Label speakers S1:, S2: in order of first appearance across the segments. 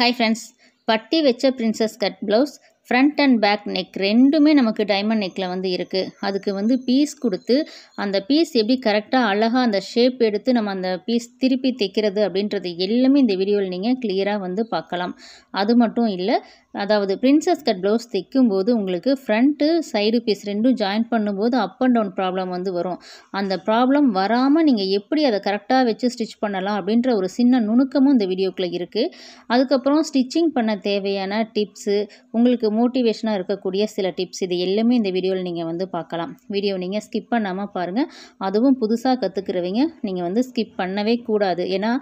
S1: hi friends பட்டி வச்ச princess cut blouse front and back neck ரெண்டுமே நமக்கு டைமண்ட் நெக்கில் வந்து இருக்குது அதுக்கு வந்து பீஸ் கொடுத்து அந்த பீஸ் எப்படி கரெக்டாக அழகாக அந்த ஷேப் எடுத்து நம்ம அந்த பீஸ் திருப்பி தைக்கிறது அப்படின்றது எல்லாமே இந்த வீடியோவில் நீங்கள் கிளியராக வந்து பார்க்கலாம் அது மட்டும் இல்லை அதாவது பிரின்சஸ் கட் ப்ளவுஸ் தைக்கும்போது உங்களுக்கு ஃப்ரண்ட்டு சைடு பீஸ் ரெண்டும் ஜாயின் பண்ணும்போது அப் அண்ட் டவுன் ப்ராப்ளம் வந்து வரும் அந்த ப்ராப்ளம் வராமல் நீங்கள் எப்படி அதை கரெக்டாக வச்சு ஸ்டிச் பண்ணலாம் அப்படின்ற ஒரு சின்ன நுணுக்கமும் இந்த வீடியோக்குள்ளே இருக்குது அதுக்கப்புறம் ஸ்டிச்சிங் பண்ண தேவையான டிப்ஸு உங்களுக்கு மோட்டிவேஷனாக இருக்கக்கூடிய சில டிப்ஸ் இது எல்லாமே இந்த வீடியோவில் நீங்கள் வந்து பார்க்கலாம் வீடியோ நீங்கள் ஸ்கிப் பண்ணாமல் பாருங்கள் அதுவும் புதுசாக கற்றுக்கிறவங்க நீங்கள் வந்து ஸ்கிப் பண்ணவே கூடாது ஏன்னா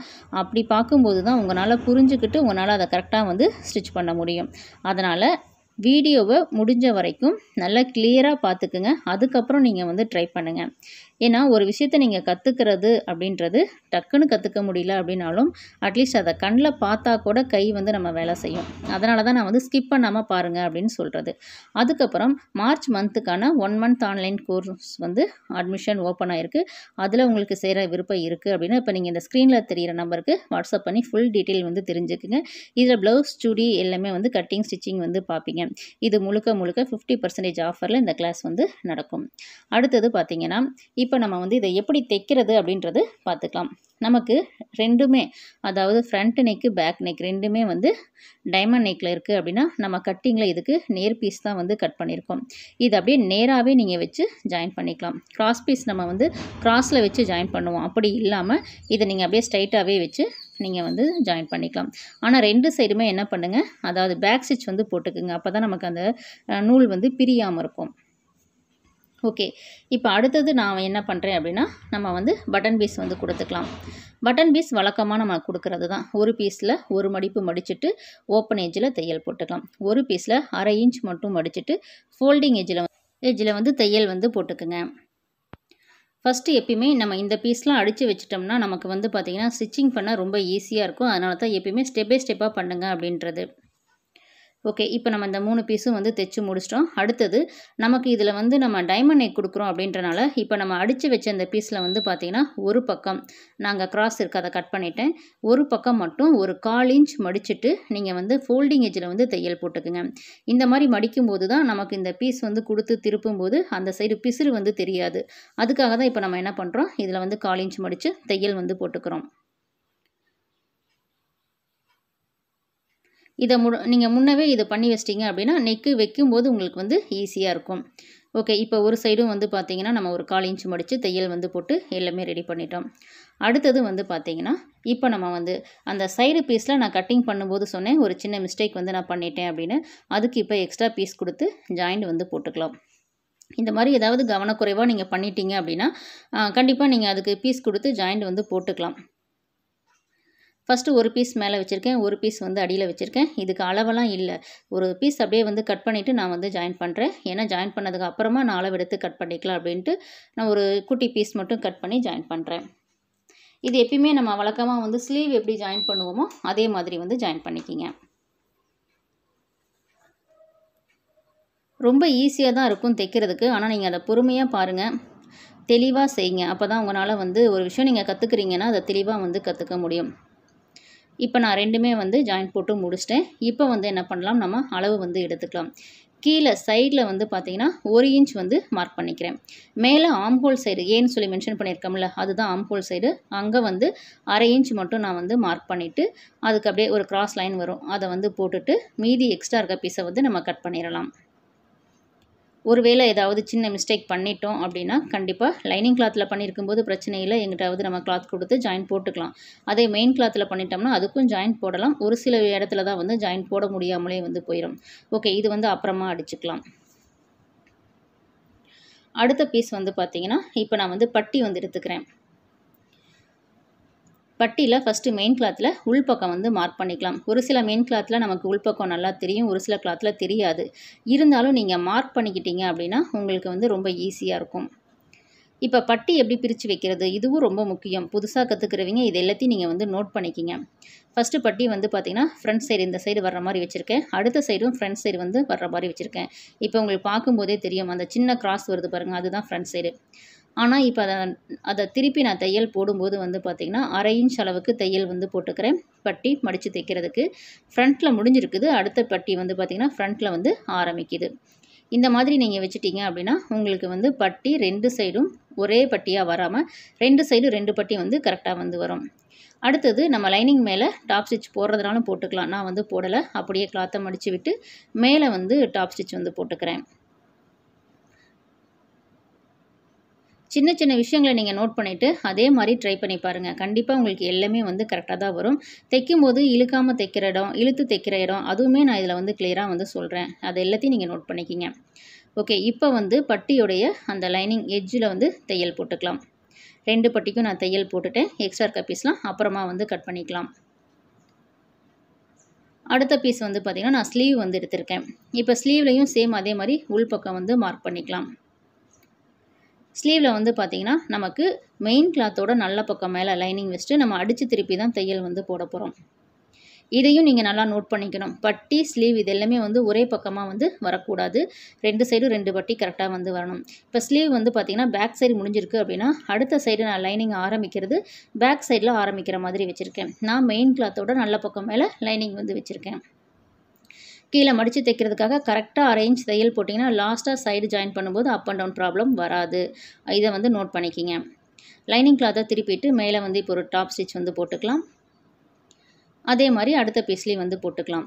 S1: அப்படி பார்க்கும்போது தான் உங்களால் புரிஞ்சுக்கிட்டு உங்களால் அதை கரெக்டாக வந்து ஸ்டிச் பண்ண முடியும் அதனால் வீடியோவை முடிஞ்ச வரைக்கும் நல்லா கிளியராக பார்த்துக்குங்க அதுக்கப்புறம் நீங்கள் வந்து ட்ரை பண்ணுங்கள் ஏன்னா ஒரு விஷயத்தை நீங்கள் கற்றுக்கிறது அப்படின்றது டக்குன்னு கற்றுக்க முடியல அப்படின்னாலும் அட்லீஸ்ட் அதை கண்ணில் பார்த்தா கூட கை வந்து நம்ம வேலை செய்யும் அதனால தான் நான் வந்து ஸ்கிப் பண்ணாமல் பாருங்கள் அப்படின்னு சொல்கிறது அதுக்கப்புறம் மார்ச் மந்த்துக்கான ஒன் மந்த் ஆன்லைன் கோர்ஸ் வந்து அட்மிஷன் ஓப்பன் ஆகிருக்கு அதில் உங்களுக்கு சேர விருப்பம் இருக்குது அப்படின்னா இப்போ நீங்கள் இந்த ஸ்க்ரீனில் தெரிகிற நம்பருக்கு வாட்ஸ்அப் பண்ணி ஃபுல் டீட்டெயில் வந்து தெரிஞ்சுக்குங்க இதில் ப்ளவுஸ் சுடி எல்லாமே வந்து கட்டிங் ஸ்டிச்சிங் வந்து பார்ப்பீங்க இது முழுக்க முழுக்க ஃபிஃப்டி பர்சன்டேஜ் ஆஃபரில் இந்த கிளாஸ் வந்து நடக்கும் அடுத்தது பார்த்திங்கன்னா இப்போ இப்போ நம்ம வந்து இதை எப்படி தைக்கிறது அப்படின்றது பார்த்துக்கலாம் நமக்கு ரெண்டுமே அதாவது ஃப்ரண்ட் நெக்கு பேக் நெக் ரெண்டுமே வந்து டைமண்ட் நெக்கில் இருக்குது அப்படின்னா நம்ம கட்டிங்கில் இதுக்கு நேர் பீஸ் தான் வந்து கட் பண்ணியிருக்கோம் இது அப்படியே நேராகவே நீங்கள் வச்சு ஜாயின் பண்ணிக்கலாம் கிராஸ் பீஸ் நம்ம வந்து க்ராஸில் வச்சு ஜாயின் பண்ணுவோம் அப்படி இல்லாமல் இதை நீங்கள் அப்படியே ஸ்ட்ரைட்டாகவே வச்சு நீங்கள் வந்து ஜாயின் பண்ணிக்கலாம் ஆனால் ரெண்டு சைடுமே என்ன பண்ணுங்கள் அதாவது பேக் ஸ்டிச் வந்து போட்டுக்குங்க அப்போ தான் நமக்கு அந்த நூல் வந்து பிரியாமல் இருக்கும் ஓகே இப்போ அடுத்தது நான் என்ன பண்ணுறேன் அப்படின்னா நம்ம வந்து பட்டன் பீஸ் வந்து கொடுத்துக்கலாம் பட்டன் பீஸ் வழக்கமாக நம்ம கொடுக்கறது தான் ஒரு பீஸில் ஒரு மடிப்பு மடிச்சுட்டு ஓப்பன் ஏஜில் தையல் போட்டுக்கலாம் ஒரு பீஸில் அரை இன்ச் மட்டும் மடிச்சுட்டு ஃபோல்டிங் ஏஜில் ஏஜில் வந்து தையல் வந்து போட்டுக்குங்க ஃபஸ்ட்டு எப்பயுமே நம்ம இந்த பீஸ்லாம் அடித்து வச்சிட்டோம்னா நமக்கு வந்து பார்த்திங்கன்னா ஸ்டிச்சிங் பண்ண ரொம்ப ஈஸியாக இருக்கும் அதனால தான் எப்பயுமே ஸ்டெப் பை ஸ்டெப்பாக பண்ணுங்கள் அப்படின்றது ஓகே இப்போ நம்ம இந்த மூணு பீஸும் வந்து தைச்சு முடிச்சிட்டோம் அடுத்தது நமக்கு இதில் வந்து நம்ம டைமண்ட் நெக் கொடுக்குறோம் அப்படின்றனால இப்போ நம்ம அடித்து வச்ச இந்த பீஸில் வந்து பார்த்திங்கன்னா ஒரு பக்கம் நாங்கள் கிராஸ் இருக்க அதை கட் பண்ணிட்டேன் ஒரு பக்கம் மட்டும் ஒரு கால் இன்ச் மடிச்சுட்டு நீங்கள் வந்து ஃபோல்டிங் எஜில் வந்து தையல் போட்டுக்குங்க இந்த மாதிரி மடிக்கும் போது தான் நமக்கு இந்த பீஸ் வந்து கொடுத்து திருப்பும்போது அந்த சைடு பிசிறு வந்து தெரியாது அதுக்காக தான் இப்போ நம்ம என்ன பண்ணுறோம் இதில் வந்து கால் இன்ச் மடித்து தையல் வந்து போட்டுக்கிறோம் இதை மு நீங்கள் முன்னவே இதை பண்ணி வச்சிட்டிங்க அப்படின்னா நெக்கு வைக்கும்போது உங்களுக்கு வந்து ஈஸியாக இருக்கும் ஓகே இப்போ ஒரு சைடும் வந்து பார்த்திங்கன்னா நம்ம ஒரு கால் இன்ச் மடித்து தையல் வந்து போட்டு எல்லாமே ரெடி பண்ணிட்டோம் அடுத்தது வந்து பார்த்திங்கன்னா இப்போ நம்ம வந்து அந்த சைடு பீஸில் நான் கட்டிங் பண்ணும்போது சொன்னேன் ஒரு சின்ன மிஸ்டேக் வந்து நான் பண்ணிட்டேன் அப்படின்னு அதுக்கு இப்போ எக்ஸ்ட்ரா பீஸ் கொடுத்து ஜாயிண்ட் வந்து போட்டுக்கலாம் இந்த மாதிரி ஏதாவது கவனக்குறைவாக நீங்கள் பண்ணிட்டீங்க அப்படின்னா கண்டிப்பாக நீங்கள் அதுக்கு பீஸ் கொடுத்து ஜாயிண்ட் வந்து போட்டுக்கலாம் ஃபஸ்ட்டு ஒரு பீஸ் மேலே வச்சுருக்கேன் ஒரு பீஸ் வந்து அடியில் வச்சுருக்கேன் இதுக்கு அளவெல்லாம் இல்லை ஒரு பீஸ் அப்படியே வந்து கட் பண்ணிவிட்டு நான் வந்து ஜாயின் பண்ணுறேன் ஏன்னா ஜாயின் பண்ணதுக்கு அப்புறமா நான் அளவு எடுத்து கட் பண்ணிக்கலாம் அப்படின்ட்டு நான் ஒரு குட்டி பீஸ் மட்டும் கட் பண்ணி ஜாயின் பண்ணுறேன் இது எப்பயுமே நம்ம வழக்கமாக வந்து ஸ்லீவ் எப்படி ஜாயின் பண்ணுவோமோ அதே மாதிரி வந்து ஜாயின் பண்ணிக்கிங்க ரொம்ப ஈஸியாக தான் இருக்கும் தைக்கிறதுக்கு ஆனால் நீங்கள் அதை பொறுமையாக பாருங்கள் தெளிவாக செய்யுங்க அப்போ தான் உங்களால் வந்து ஒரு விஷயம் நீங்கள் கற்றுக்குறீங்கன்னா அதை தெளிவாக வந்து கற்றுக்க முடியும் இப்போ நான் ரெண்டுமே வந்து ஜாயின் போட்டு முடிச்சிட்டேன் இப்போ வந்து என்ன பண்ணலாம் நம்ம அளவு வந்து எடுத்துக்கலாம் கீழே சைடில் வந்து பார்த்தீங்கன்னா ஒரு இன்ச் வந்து மார்க் பண்ணிக்கிறேன் மேலே ஆம்ஹோல் சைடு ஏன்னு சொல்லி மென்ஷன் பண்ணியிருக்கோம்ல அதுதான் ஆம்ஹோல் சைடு அங்கே வந்து அரை இன்ச் மட்டும் நான் வந்து மார்க் பண்ணிவிட்டு அதுக்கு அப்படியே ஒரு கிராஸ் லைன் வரும் அதை வந்து போட்டுட்டு மீதி எக்ஸ்ட்ரா இருக்க பீஸை வந்து நம்ம கட் பண்ணிடலாம் ஒருவேளை ஏதாவது சின்ன மிஸ்டேக் பண்ணிட்டோம் அப்படின்னா கண்டிப்பாக லைனிங் கிளாத்தில் பண்ணியிருக்கும் போது பிரச்சனை இல்லை எங்கிட்டாவது நம்ம கிளாத் கொடுத்து ஜாயின் போட்டுக்கலாம் அதே மெயின் கிளாத்தில் பண்ணிட்டோம்னா அதுக்கும் ஜாயின் போடலாம் ஒரு சில இடத்துல தான் வந்து ஜாயின் போட முடியாமலே வந்து போயிடும் ஓகே இது வந்து அப்புறமா அடிச்சுக்கலாம் அடுத்த பீஸ் வந்து பார்த்திங்கன்னா இப்போ நான் வந்து பட்டி வந்து எடுத்துக்கிறேன் பட்டியில் ஃபஸ்ட்டு மெயின் கிளாத்தில் உள்பக்கம் வந்து மார்க் பண்ணிக்கலாம் ஒரு சில மெயின் கிளாத்தில் நமக்கு உள்பக்கம் நல்லா தெரியும் ஒரு சில கிளாத்தில் தெரியாது இருந்தாலும் நீங்கள் மார்க் பண்ணிக்கிட்டீங்க அப்படின்னா உங்களுக்கு வந்து ரொம்ப ஈஸியாக இருக்கும் இப்போ பட்டி எப்படி பிரித்து வைக்கிறது இதுவும் ரொம்ப முக்கியம் புதுசாக கற்றுக்கிறவங்க இது எல்லாத்தையும் நீங்கள் வந்து நோட் பண்ணிக்கிங்க ஃபஸ்ட்டு பட்டி வந்து பார்த்திங்கன்னா ஃப்ரண்ட் சைடு இந்த சைடு வர்ற மாதிரி வச்சுருக்கேன் அடுத்த சைடும் ஃப்ரண்ட் சைடு வந்து வர்ற மாதிரி வச்சுருக்கேன் இப்போ உங்களுக்கு பார்க்கும்போதே தெரியும் அந்த சின்ன கிராஸ் வருது பாருங்கள் அதுதான் ஃப்ரண்ட் சைடு ஆனால் இப்போ அதை அதை திருப்பி நான் தையல் போடும்போது வந்து பார்த்திங்கன்னா அரை இன்ச் அளவுக்கு தையல் வந்து போட்டுக்கிறேன் பட்டி மடித்து தைக்கிறதுக்கு ஃப்ரண்ட்டில் முடிஞ்சிருக்குது அடுத்த பட்டி வந்து பார்த்திங்கன்னா ஃப்ரண்ட்டில் வந்து ஆரம்பிக்குது இந்த மாதிரி நீங்கள் வச்சுட்டீங்க அப்படின்னா உங்களுக்கு வந்து பட்டி ரெண்டு சைடும் ஒரே பட்டியாக வராமல் ரெண்டு சைடும் ரெண்டு பட்டி வந்து கரெக்டாக வந்து வரும் அடுத்தது நம்ம லைனிங் மேலே டாப் ஸ்டிச் போடுறதுனாலும் போட்டுக்கலாம் நான் வந்து போடலை அப்படியே கிளாத்தை மடித்து விட்டு மேலே வந்து டாப் ஸ்டிச் வந்து போட்டுக்கிறேன் சின்ன சின்ன விஷயங்களை நீங்கள் நோட் பண்ணிவிட்டு அதே மாதிரி ட்ரை பண்ணி பாருங்கள் கண்டிப்பாக உங்களுக்கு எல்லாமே வந்து கரெக்டாக தான் வரும் தைக்கும் போது இழுக்காமல் தைக்கிற இடம் இழுத்து தைக்கிற இடம் அதுவுமே நான் இதில் வந்து கிளியராக வந்து சொல்கிறேன் அது எல்லாத்தையும் நீங்கள் நோட் பண்ணிக்கிங்க ஓகே இப்போ வந்து பட்டியுடைய அந்த லைனிங் எஜ்ஜில் வந்து தையல் போட்டுக்கலாம் ரெண்டு பட்டிக்கும் நான் தையல் போட்டுட்டேன் எக்ஸ்ட்ரா இருக்க பீஸ்லாம் அப்புறமா வந்து கட் பண்ணிக்கலாம் அடுத்த பீஸ் வந்து பார்த்திங்கன்னா நான் ஸ்லீவ் வந்து எடுத்திருக்கேன் இப்போ ஸ்லீவ்லேயும் சேம் அதே மாதிரி உள்பக்கம் வந்து மார்க் பண்ணிக்கலாம் ஸ்லீவில் வந்து பார்த்திங்கன்னா நமக்கு மெயின் கிளாத்தோட நல்ல பக்கம் மேலே லைனிங் வச்சுட்டு நம்ம அடித்து திருப்பி தான் தையல் வந்து போட போகிறோம் இதையும் நீங்கள் நல்லா நோட் பண்ணிக்கணும் பட்டி ஸ்லீவ் இது எல்லாமே வந்து ஒரே பக்கமாக வந்து வரக்கூடாது ரெண்டு சைடும் ரெண்டு பட்டி கரெக்டாக வந்து வரணும் இப்போ ஸ்லீவ் வந்து பார்த்திங்கன்னா பேக் சைடு முடிஞ்சிருக்கு அப்படின்னா அடுத்த சைடு நான் லைனிங் ஆரம்பிக்கிறது பேக் சைடில் ஆரம்பிக்கிற மாதிரி வச்சுருக்கேன் நான் மெயின் கிளாத்தோட நல்ல பக்கம் மேலே லைனிங் வந்து வச்சுருக்கேன் கீழே மடித்து தைக்கிறதுக்காக கரெக்டாக அரேஞ்ச் தையல் போட்டிங்கன்னா லாஸ்ட்டாக சைடு ஜாயின் பண்ணும்போது அப் அண்ட் டவுன் ப்ராப்ளம் வராது இதை வந்து நோட் பண்ணிக்கிங்க லைனிங் கிளாத்தை திருப்பிட்டு மேலே வந்து இப்போ ஒரு டாப் ஸ்டிச் வந்து போட்டுக்கலாம் அதே மாதிரி அடுத்த பீஸ்லேயும் வந்து போட்டுக்கலாம்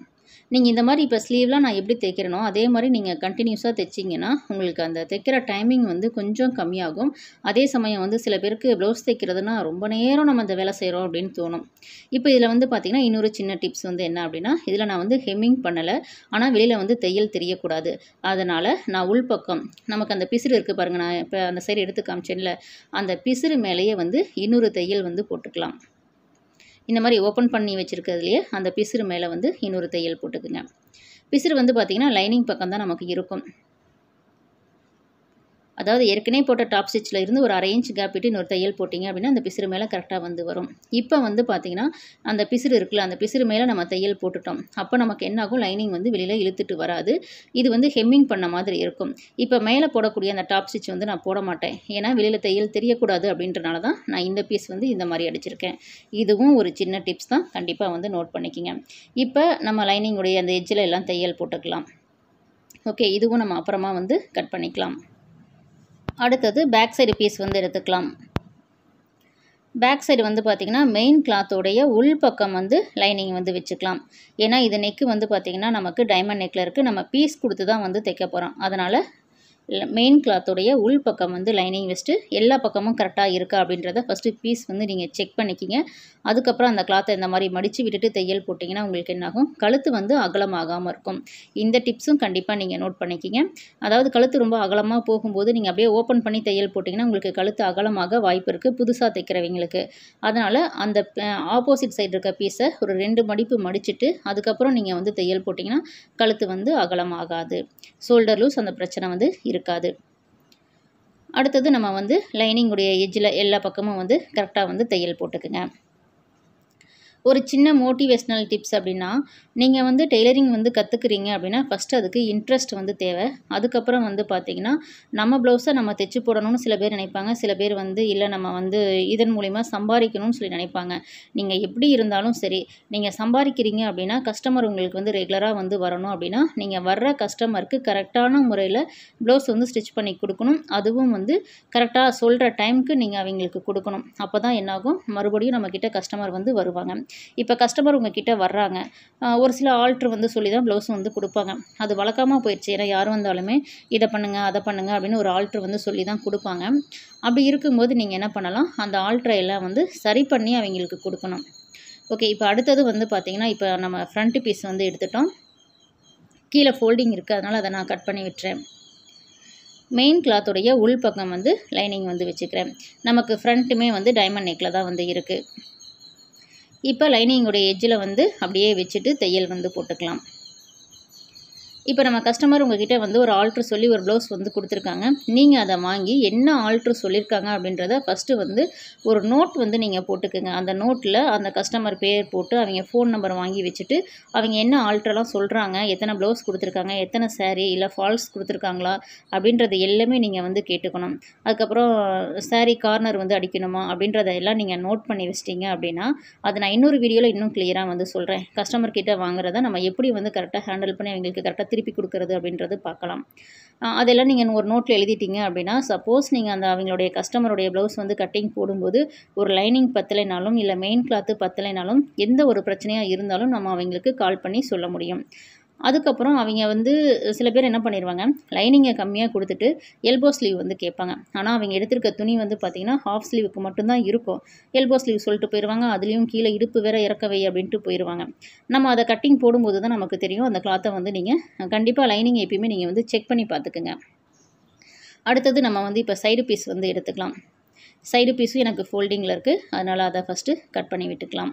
S1: நீங்கள் இந்த மாதிரி இப்போ ஸ்லீவ்லாம் நான் எப்படி தைக்கிறனோ அதே மாதிரி நீங்கள் கண்டினியூஸாக தைச்சிங்கன்னா உங்களுக்கு அந்த தைக்கிற டைமிங் வந்து கொஞ்சம் கம்மியாகும் அதே சமயம் வந்து சில பேருக்கு ப்ளவுஸ் தைக்கிறதுனா ரொம்ப நேரம் நம்ம இந்த வேலை செய்கிறோம் அப்படின்னு தோணும் இப்போ இதில் வந்து பார்த்திங்கன்னா இன்னொரு சின்ன டிப்ஸ் வந்து என்ன அப்படின்னா இதில் நான் வந்து ஹெம்மிங் பண்ணலை ஆனால் வெளியில் வந்து தையல் தெரியக்கூடாது அதனால் நான் உள்பக்கம் நமக்கு அந்த பிசிறு இருக்குது பாருங்கள் நான் இப்போ அந்த சைடு எடுத்து காமிச்சேன்ல அந்த பிசிறு மேலேயே வந்து இன்னொரு தையல் வந்து போட்டுக்கலாம் இந்த மாதிரி ஓப்பன் பண்ணி வச்சுருக்கிறதுலையே அந்த பிசுறு மேலே வந்து இன்னொரு தையல் போட்டுக்குங்க பிசுறு வந்து பார்த்திங்கன்னா லைனிங் பக்கம் தான் நமக்கு இருக்கும் அதாவது ஏற்கனவே போட்ட டாப் ஸ்டிச்சில் இருந்து ஒரு அரை இன்ச் கேப் விட்டு இன்னொரு தையல் போட்டிங்க அப்படின்னா அந்த பிசுறு மேலே கரெக்டாக வந்து வரும் இப்போ வந்து பார்த்திங்கன்னா அந்த பிசுறு இருக்குல்ல அந்த பிசுறு மேலே நம்ம தையல் போட்டுட்டோம் அப்போ நமக்கு என்ன ஆகும் லைனிங் வந்து வெளியில் இழுத்துட்டு வராது இது வந்து ஹெம்மிங் பண்ண மாதிரி இருக்கும் இப்போ மேலே போடக்கூடிய அந்த டாப் ஸ்டிச் வந்து நான் போட மாட்டேன் ஏன்னா வெளியில் தையல் தெரியக்கூடாது அப்படின்றனால தான் நான் இந்த பீஸ் வந்து இந்த மாதிரி அடிச்சிருக்கேன் இதுவும் ஒரு சின்ன டிப்ஸ் தான் கண்டிப்பாக வந்து நோட் பண்ணிக்கிங்க இப்போ நம்ம லைனிங்குடைய அந்த எஜ்ஜில் எல்லாம் தையல் போட்டுக்கலாம் ஓகே இதுவும் நம்ம அப்புறமா வந்து கட் பண்ணிக்கலாம் அடுத்தது பேக் சைடு பீஸ் வந்து எடுத்துக்கலாம் பேக் சைடு வந்து பார்த்திங்கன்னா மெயின் கிளாத்தோடைய உள் பக்கம் வந்து லைனிங் வந்து வச்சுக்கலாம் ஏன்னா இது நெக்கு வந்து பார்த்திங்கன்னா நமக்கு டைமண்ட் நெக்கில் இருக்குது நம்ம பீஸ் கொடுத்து தான் வந்து தைக்க போகிறோம் அதனால் மெயின் கிளாத்துடைய உள் பக்கம் வந்து லைனிங் வெஸ்ட்டு எல்லா பக்கமும் கரெக்டாக இருக்கா அப்படின்றத ஃபஸ்ட்டு பீஸ் வந்து நீங்கள் செக் பண்ணிக்கிங்க அதுக்கப்புறம் அந்த கிளாத்தை இந்த மாதிரி மடித்து விட்டுட்டு தையல் போட்டிங்கன்னா உங்களுக்கு என்னாகும் கழுத்து வந்து அகலமாகாமல் இருக்கும் இந்த டிப்ஸும் கண்டிப்பாக நீங்கள் நோட் பண்ணிக்கிங்க அதாவது கழுத்து ரொம்ப அகலமாக போகும்போது நீங்கள் அப்படியே ஓப்பன் பண்ணி தையல் போட்டிங்கன்னா உங்களுக்கு கழுத்து அகலமாக வாய்ப்பு இருக்குது புதுசாக தைக்கிறவங்களுக்கு அதனால் அந்த ஆப்போசிட் சைடு இருக்க பீஸை ஒரு ரெண்டு மடிப்பு மடிச்சுட்டு அதுக்கப்புறம் நீங்கள் வந்து தையல் போட்டிங்கன்னா கழுத்து வந்து அகலமாகாது ஷோல்டர் லூஸ் அந்த பிரச்சனை வந்து இருக்கும் இருக்காது அடுத்தது நம்ம வந்து லைனிங்குடைய எஜ்ஜில் எல்லா பக்கமும் வந்து கரெக்டாக வந்து தையல் போட்டுக்குங்க ஒரு சின்ன மோட்டிவேஷ்னல் டிப்ஸ் அப்படின்னா நீங்கள் வந்து டெய்லரிங் வந்து கற்றுக்குறீங்க அப்படின்னா ஃபஸ்ட்டு அதுக்கு இன்ட்ரெஸ்ட் வந்து தேவை அதுக்கப்புறம் வந்து பார்த்திங்கன்னா நம்ம ப்ளவுஸை நம்ம தைச்சி போடணும்னு சில பேர் நினைப்பாங்க சில பேர் வந்து இல்லை நம்ம வந்து இதன் மூலிமா சம்பாதிக்கணும்னு சொல்லி நினைப்பாங்க நீங்கள் எப்படி இருந்தாலும் சரி நீங்கள் சம்பாதிக்கிறீங்க அப்படின்னா கஸ்டமர் உங்களுக்கு வந்து ரெகுலராக வந்து வரணும் அப்படின்னா நீங்கள் வர்ற கஸ்டமருக்கு கரெக்டான முறையில் ப்ளவுஸ் வந்து ஸ்டிச் பண்ணி கொடுக்கணும் அதுவும் வந்து கரெக்டாக சொல்கிற டைமுக்கு நீங்கள் அவங்களுக்கு கொடுக்கணும் அப்போ தான் என்னாகும் மறுபடியும் நம்மக்கிட்ட கஸ்டமர் வந்து வருவாங்க இப்போ கஸ்டமர் உங்ககிட்ட வர்றாங்க ஒரு சில ஆல்ட்ரு வந்து சொல்லி தான் ப்ளவுஸ் வந்து கொடுப்பாங்க அது வழக்கமாக போயிடுச்சு ஏன்னா யார் வந்தாலுமே இதை பண்ணுங்கள் அதை பண்ணுங்கள் அப்படின்னு ஒரு ஆல்ட்ரு வந்து சொல்லி தான் கொடுப்பாங்க அப்படி இருக்கும்போது நீங்கள் என்ன பண்ணலாம் அந்த ஆல்ட்ரை எல்லாம் வந்து சரி பண்ணி அவங்களுக்கு கொடுக்கணும் ஓகே இப்போ அடுத்தது வந்து பார்த்திங்கன்னா இப்போ நம்ம ஃப்ரண்ட் பீஸ் வந்து எடுத்துட்டோம் கீழே ஃபோல்டிங் இருக்குது அதனால் அதை நான் கட் பண்ணி விட்டுறேன் மெயின் கிளாத்துடைய உள் பக்கம் வந்து லைனிங் வந்து வச்சுக்கிறேன் நமக்கு ஃப்ரண்ட்டுமே வந்து டைமண்ட் நெக்கில் தான் வந்து இருக்குது இப்போ லைனிங்குடைய எஜ்ஜில் வந்து அப்படியே வச்சுட்டு தையல் வந்து போட்டுக்கலாம் இப்போ நம்ம கஸ்டமர் உங்ககிட்ட வந்து ஒரு ஆல்ட்ரு சொல்லி ஒரு ப்ளவுஸ் வந்து கொடுத்துருக்காங்க நீங்கள் அதை வாங்கி என்ன ஆல்ட்ரு சொல்லியிருக்காங்க அப்படின்றத ஃபஸ்ட்டு வந்து ஒரு நோட் வந்து நீங்கள் போட்டுக்கோங்க அந்த நோட்டில் அந்த கஸ்டமர் பேர் போட்டு அவங்க ஃபோன் நம்பர் வாங்கி வச்சுட்டு அவங்க என்ன ஆல்ட்ரெலாம் சொல்கிறாங்க எத்தனை ப்ளவுஸ் கொடுத்துருக்காங்க எத்தனை சாரீ இல்லை ஃபால்ஸ் கொடுத்துருக்காங்களா அப்படின்றது எல்லாமே நீங்கள் வந்து கேட்டுக்கணும் அதுக்கப்புறம் சாரீ கார்னர் வந்து அடிக்கணுமா அப்படின்றத எல்லாம் நீங்கள் நோட் பண்ணி வச்சிட்டிங்க அப்படின்னா அதை நான் இன்னொரு வீடியோவில் இன்னும் கிளியராக வந்து சொல்கிறேன் கஸ்டமர் கிட்டே வாங்குறத நம்ம எப்படி வந்து கரெக்டாக ஹேண்டில் பண்ணி அவங்களுக்கு கரெக்டாக திருப்பி கொடுக்குறது அப்படின்றது பார்க்கலாம் அதெல்லாம் நீங்கள் ஒரு நோட்டில் எழுதிட்டீங்க அப்படின்னா சப்போஸ் நீங்கள் அந்த அவங்களுடைய கஸ்டமருடைய ப்ளவுஸ் வந்து கட்டிங் போடும்போது ஒரு லைனிங் பத்தலைனாலும் இல்லை மெயின் கிளாத்து பத்தலைனாலும் எந்த ஒரு பிரச்சனையாக இருந்தாலும் நம்ம அவங்களுக்கு கால் பண்ணி சொல்ல முடியும் அதுக்கப்புறம் அவங்க வந்து சில பேர் என்ன பண்ணிடுவாங்க லைனிங்கை கம்மியாக கொடுத்துட்டு எல்போ ஸ்லீவ் வந்து கேட்பாங்க ஆனால் அவங்க எடுத்திருக்க துணி வந்து பார்த்திங்கன்னா ஹாஃப் ஸ்லீவுக்கு மட்டும்தான் இருக்கும் எல்போ ஸ்லீவ் சொல்லிட்டு போயிடுவாங்க அதுலேயும் கீழே இடுப்பு வேற இறக்கவை அப்படின்ட்டு போயிடுவாங்க நம்ம அதை கட்டிங் போடும்போது தான் நமக்கு தெரியும் அந்த கிளாத்தை வந்து நீங்கள் கண்டிப்பாக லைனிங் எப்பயுமே நீங்கள் வந்து செக் பண்ணி பார்த்துக்குங்க அடுத்தது நம்ம வந்து இப்போ சைடு பீஸ் வந்து எடுத்துக்கலாம் சைடு பீஸும் எனக்கு ஃபோல்டிங்கில் இருக்குது அதனால் அதை ஃபஸ்ட்டு கட் பண்ணி விட்டுக்கலாம்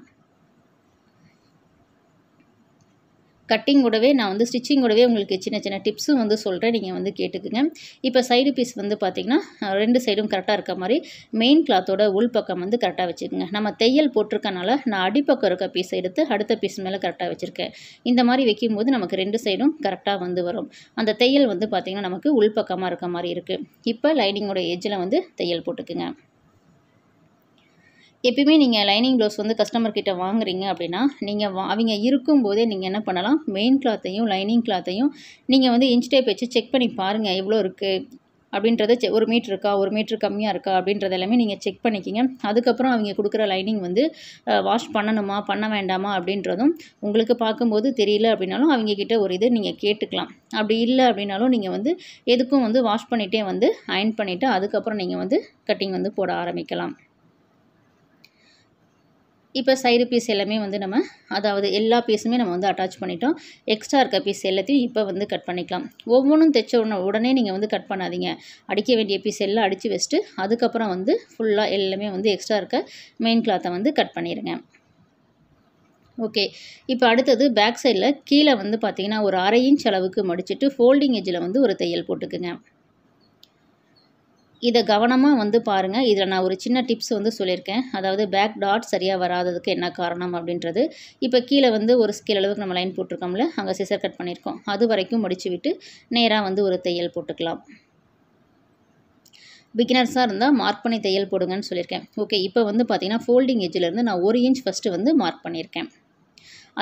S1: கட்டிங் கூடவே நான் வந்து ஸ்டிச்சிங் கூடவே உங்களுக்கு சின்ன சின்ன டிப்ஸும் வந்து சொல்கிறேன் நீங்கள் வந்து கேட்டுக்குங்க இப்போ சைடு பீஸ் வந்து பார்த்திங்கன்னா ரெண்டு சைடும் கரெக்டாக இருக்க மாதிரி மெயின் கிளாத்தோட உள் பக்கம் வந்து கரெக்டாக வச்சுக்கோங்க நம்ம தையல் போட்டிருக்கனால நான் அடிப்பக்கம் இருக்க பீஸை எடுத்து அடுத்த பீஸ் மேலே கரெக்டாக வச்சுருக்கேன் இந்த மாதிரி வைக்கும்போது நமக்கு ரெண்டு சைடும் கரெக்டாக வந்து வரும் அந்த தையல் வந்து பார்த்திங்கன்னா நமக்கு உள்பக்கமாக இருக்க மாதிரி இருக்குது இப்போ லைனிங்கோட எஜ்ஜில் வந்து தையல் போட்டுக்குங்க எப்பயுமே நீங்கள் லைனிங் ப்ளவுஸ் வந்து கஸ்டமர்கிட்ட வாங்குறீங்க அப்படின்னா நீங்கள் வா அவங்க இருக்கும்போதே நீங்கள் என்ன பண்ணலாம் மெயின் கிளாத்தையும் லைனிங் கிளாத்தையும் நீங்கள் வந்து இன்ச் டைப் வச்சு செக் பண்ணி பாருங்கள் எவ்வளோ இருக்குது அப்படின்றத செ ஒரு மீட்ரு இருக்கா ஒரு மீட்ரு கம்மியாக இருக்கா அப்படின்றத எல்லாமே நீங்கள் செக் பண்ணிக்கிங்க அதுக்கப்புறம் அவங்க கொடுக்குற லைனிங் வந்து வாஷ் பண்ணணுமா பண்ண வேண்டாமா அப்படின்றதும் உங்களுக்கு பார்க்கும்போது தெரியல அப்படின்னாலும் அவங்கக்கிட்ட ஒரு இது நீங்கள் கேட்டுக்கலாம் அப்படி இல்லை அப்படின்னாலும் நீங்கள் வந்து எதுக்கும் வந்து வாஷ் பண்ணிகிட்டே வந்து அயன் பண்ணிவிட்டு அதுக்கப்புறம் நீங்கள் வந்து கட்டிங் வந்து போட ஆரம்பிக்கலாம் இப்போ சைடு பீஸ் எல்லாமே வந்து நம்ம அதாவது எல்லா பீஸுமே நம்ம வந்து அட்டாச் பண்ணிட்டோம் எக்ஸ்ட்ரா இருக்க பீஸ் எல்லாத்தையும் இப்போ வந்து கட் பண்ணிக்கலாம் ஒவ்வொன்றும் தைச்ச உடனே உடனே நீங்கள் வந்து கட் பண்ணாதீங்க அடிக்க வேண்டிய பீஸ் எல்லாம் அடித்து வச்சுட்டு அதுக்கப்புறம் வந்து ஃபுல்லாக எல்லாமே வந்து எக்ஸ்ட்ரா இருக்க மெயின் கிளாத்தை வந்து கட் பண்ணிடுங்க ஓகே இப்போ அடுத்தது பேக் சைடில் கீழே வந்து பார்த்திங்கன்னா ஒரு அரை இன்ச் அளவுக்கு மடிச்சுட்டு ஃபோல்டிங் எஜ்ஜில் வந்து ஒரு தையல் போட்டுக்குங்க இதை கவனமாக வந்து பாருங்கள் இதில் நான் ஒரு சின்ன டிப்ஸ் வந்து சொல்லியிருக்கேன் அதாவது பேக் டாட் சரியாக வராததுக்கு என்ன காரணம் அப்படின்றது இப்போ கீழே வந்து ஒரு ஸ்கேல் அளவுக்கு நம்ம லைன் போட்டிருக்கோம்ல அங்கே சிசர் கட் பண்ணியிருக்கோம் அது வரைக்கும் முடிச்சு விட்டு நேராக வந்து ஒரு தையல் போட்டுக்கலாம் பிகினர்ஸாக இருந்தால் மார்க் பண்ணி தையல் போடுங்கன்னு சொல்லியிருக்கேன் ஓகே இப்போ வந்து பார்த்திங்கன்னா ஃபோல்டிங் எஜ்ஜிலேருந்து நான் ஒரு இன்ச் ஃபஸ்ட்டு வந்து மார்க் பண்ணியிருக்கேன்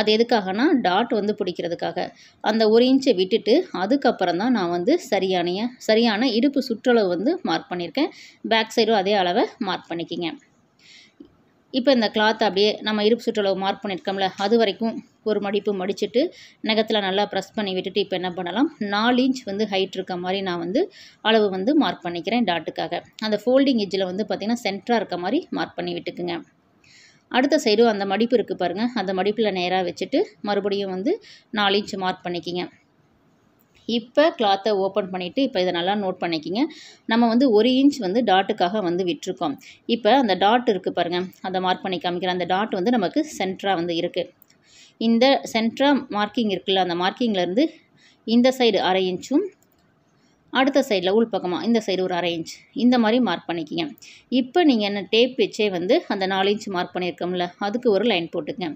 S1: அது எதுக்காகனா டாட் வந்து பிடிக்கிறதுக்காக அந்த ஒரு இன்ச்சை விட்டுட்டு அதுக்கப்புறம் தான் நான் வந்து சரியான சரியான இடுப்பு சுற்றளவு வந்து மார்க் பண்ணியிருக்கேன் பேக் சைடும் அதே அளவை மார்க் பண்ணிக்கிங்க இப்போ இந்த கிளாத் அப்படியே நம்ம இருப்பு சுற்றளவு மார்க் பண்ணியிருக்கோம்ல அது வரைக்கும் ஒரு மடிப்பு மடிச்சுட்டு நகத்தில் நல்லா ப்ரெஸ் பண்ணி விட்டுட்டு இப்போ என்ன பண்ணலாம் நாலு இன்ச் வந்து ஹைட் இருக்க மாதிரி நான் வந்து அளவு வந்து மார்க் பண்ணிக்கிறேன் டாட்டுக்காக அந்த ஃபோல்டிங் எஜ்ஜில் வந்து பார்த்திங்கன்னா சென்டராக இருக்க மாதிரி மார்க் பண்ணி விட்டுக்குங்க அடுத்த சைடும் அந்த மடிப்பு இருக்குது பாருங்கள் அந்த மடிப்பில் நேராக வச்சுட்டு மறுபடியும் வந்து நாலு இன்ச் மார்க் பண்ணிக்கிங்க இப்போ கிளாத்தை ஓப்பன் பண்ணிவிட்டு இப்போ இதை நல்லா நோட் பண்ணிக்கிங்க நம்ம வந்து ஒரு இன்ச் வந்து டாட்டுக்காக வந்து விட்டுருக்கோம் இப்போ அந்த டாட் இருக்குது பாருங்கள் அதை மார்க் பண்ணி காமிக்கிற அந்த டாட் வந்து நமக்கு சென்ட்ராக வந்து இருக்குது இந்த சென்ட்ராக மார்க்கிங் இருக்குல்ல அந்த மார்க்கிங்லேருந்து இந்த சைடு அரை இன்ச்சும் அடுத்த சைடில் உள் பக்கமாக இந்த சைடு ஒரு அரை இன்ச் இந்த மாதிரி மார்க் பண்ணிக்கிங்க இப்போ நீங்கள் என்ன டேப் வச்சே வந்து அந்த நாலு இன்ச் மார்க் பண்ணியிருக்கோம்ல அதுக்கு ஒரு லைன் போட்டுங்க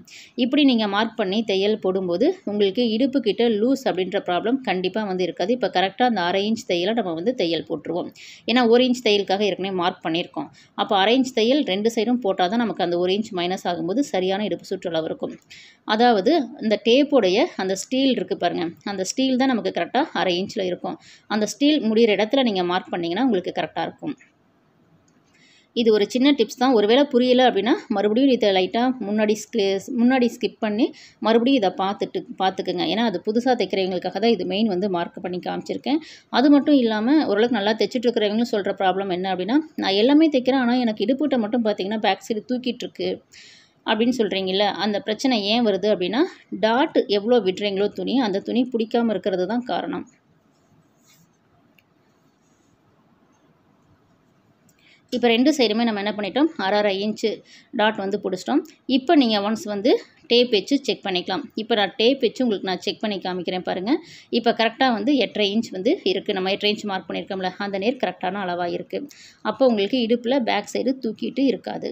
S1: இப்படி நீங்கள் மார்க் பண்ணி தையல் போடும்போது உங்களுக்கு இடுப்பு கிட்ட லூஸ் அப்படின்ற ப்ராப்ளம் கண்டிப்பாக வந்து இருக்காது இப்போ கரெக்டாக அந்த அரை இன்ச் தையலை நம்ம வந்து தையல் போட்டுருவோம் ஏன்னா ஒரு இன்ச் தையலுக்காக ஏற்கனவே மார்க் பண்ணியிருக்கோம் அப்போ அரை இன்ச் தையல் ரெண்டு சைடும் போட்டால் தான் நமக்கு அந்த ஒரு இன்ச் மைனஸ் ஆகும்போது சரியான இடுப்பு சுற்றளவு இருக்கும் அதாவது இந்த டேப்போடைய அந்த ஸ்டீல் இருக்குது பாருங்கள் அந்த ஸ்டீல் தான் நமக்கு கரெக்டாக அரை இன்ச்சில் இருக்கும் அந்த ஸ்டீல் கீழ் முடிகிற இடத்துல நீங்கள் மார்க் பண்ணிங்கன்னா உங்களுக்கு கரெக்டாக இருக்கும் இது ஒரு சின்ன டிப்ஸ் தான் ஒருவேளை புரியலை அப்படின்னா மறுபடியும் இதை லைட்டாக முன்னாடி முன்னாடி ஸ்கிப் பண்ணி மறுபடியும் இதை பார்த்துட்டு பார்த்துக்குங்க ஏன்னா அது புதுசாக தைக்கிறவங்களுக்காக தான் இது மெயின் வந்து மார்க் பண்ணி காமிச்சிருக்கேன் அது மட்டும் இல்லாமல் ஓரளவுக்கு நல்லா தைச்சிட்டு இருக்கிறவங்களும் சொல்கிற ப்ராப்ளம் என்ன அப்படின்னா நான் எல்லாமே தைக்கிறேன் ஆனால் எனக்கு இடுப்பிட்ட மட்டும் பார்த்திங்கன்னா பேக் சைடு தூக்கிட்டுருக்கு அப்படின்னு சொல்கிறீங்கள அந்த பிரச்சனை ஏன் வருது அப்படின்னா டாட் எவ்வளோ விடுறீங்களோ துணி அந்த துணி பிடிக்காமல் இருக்கிறது தான் காரணம் இப்போ ரெண்டு சைடுமே நம்ம என்ன பண்ணிட்டோம் அரை இன்ச்சு டாட் வந்து பிடிச்சிட்டோம் இப்போ நீங்கள் ஒன்ஸ் வந்து டேப் வச்சு செக் பண்ணிக்கலாம் இப்போ நான் டேப் வச்சு உங்களுக்கு நான் செக் பண்ணி காமிக்கிறேன் பாருங்கள் இப்போ கரெக்டாக வந்து எட்டரை இன்ச் வந்து இருக்குது நம்ம எட்டரை இன்ச் மார்க் பண்ணியிருக்கோம்ல அந்த நேர் கரெக்டான அளவாக இருக்குது அப்போ உங்களுக்கு இடுப்பில் பேக் சைடு தூக்கிட்டு இருக்காது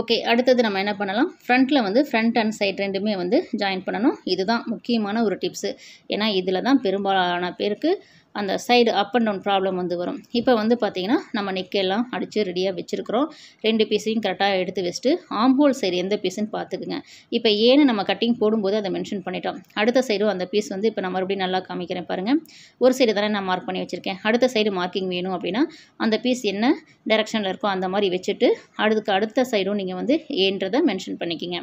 S1: ஓகே அடுத்தது நம்ம என்ன பண்ணலாம் ஃப்ரண்ட்டில் வந்து ஃப்ரண்ட் அண்ட் சைட் ரெண்டுமே வந்து ஜாயின் பண்ணணும் இதுதான் முக்கியமான ஒரு டிப்ஸு ஏன்னா இதில் தான் பெரும்பாலான பேருக்கு அந்த side up and down problem வந்து வரும் இப்போ வந்து பார்த்திங்கன்னா நம்ம நெக்கெல்லாம் அடித்து ரெடியாக வச்சுருக்கிறோம் ரெண்டு பீஸையும் கரெக்டாக எடுத்து வச்சுட்டு ஆம் ஹோல் சைடு எந்த பீஸுன்னு பார்த்துக்குங்க இப்போ ஏன்னு நம்ம கட்டிங் போடும்போது அதை மென்ஷன் பண்ணிட்டோம் அடுத்த சைடும் அந்த பீஸ் வந்து இப்போ நான் மறுபடியும் நல்லா காமிக்கிறேன் பாருங்கள் ஒரு சைடு தானே நான் மார்க் பண்ணி வச்சுருக்கேன் அடுத்த சைடு மார்க்கிங் வேணும் அப்படின்னா அந்த பீஸ் என்ன டேரெக்ஷனில் இருக்கோ அந்த மாதிரி வச்சுட்டு அடுத்துக்கு அடுத்த சைடும் நீங்கள் வந்து ஏன்றதை மென்ஷன் பண்ணிக்கிங்க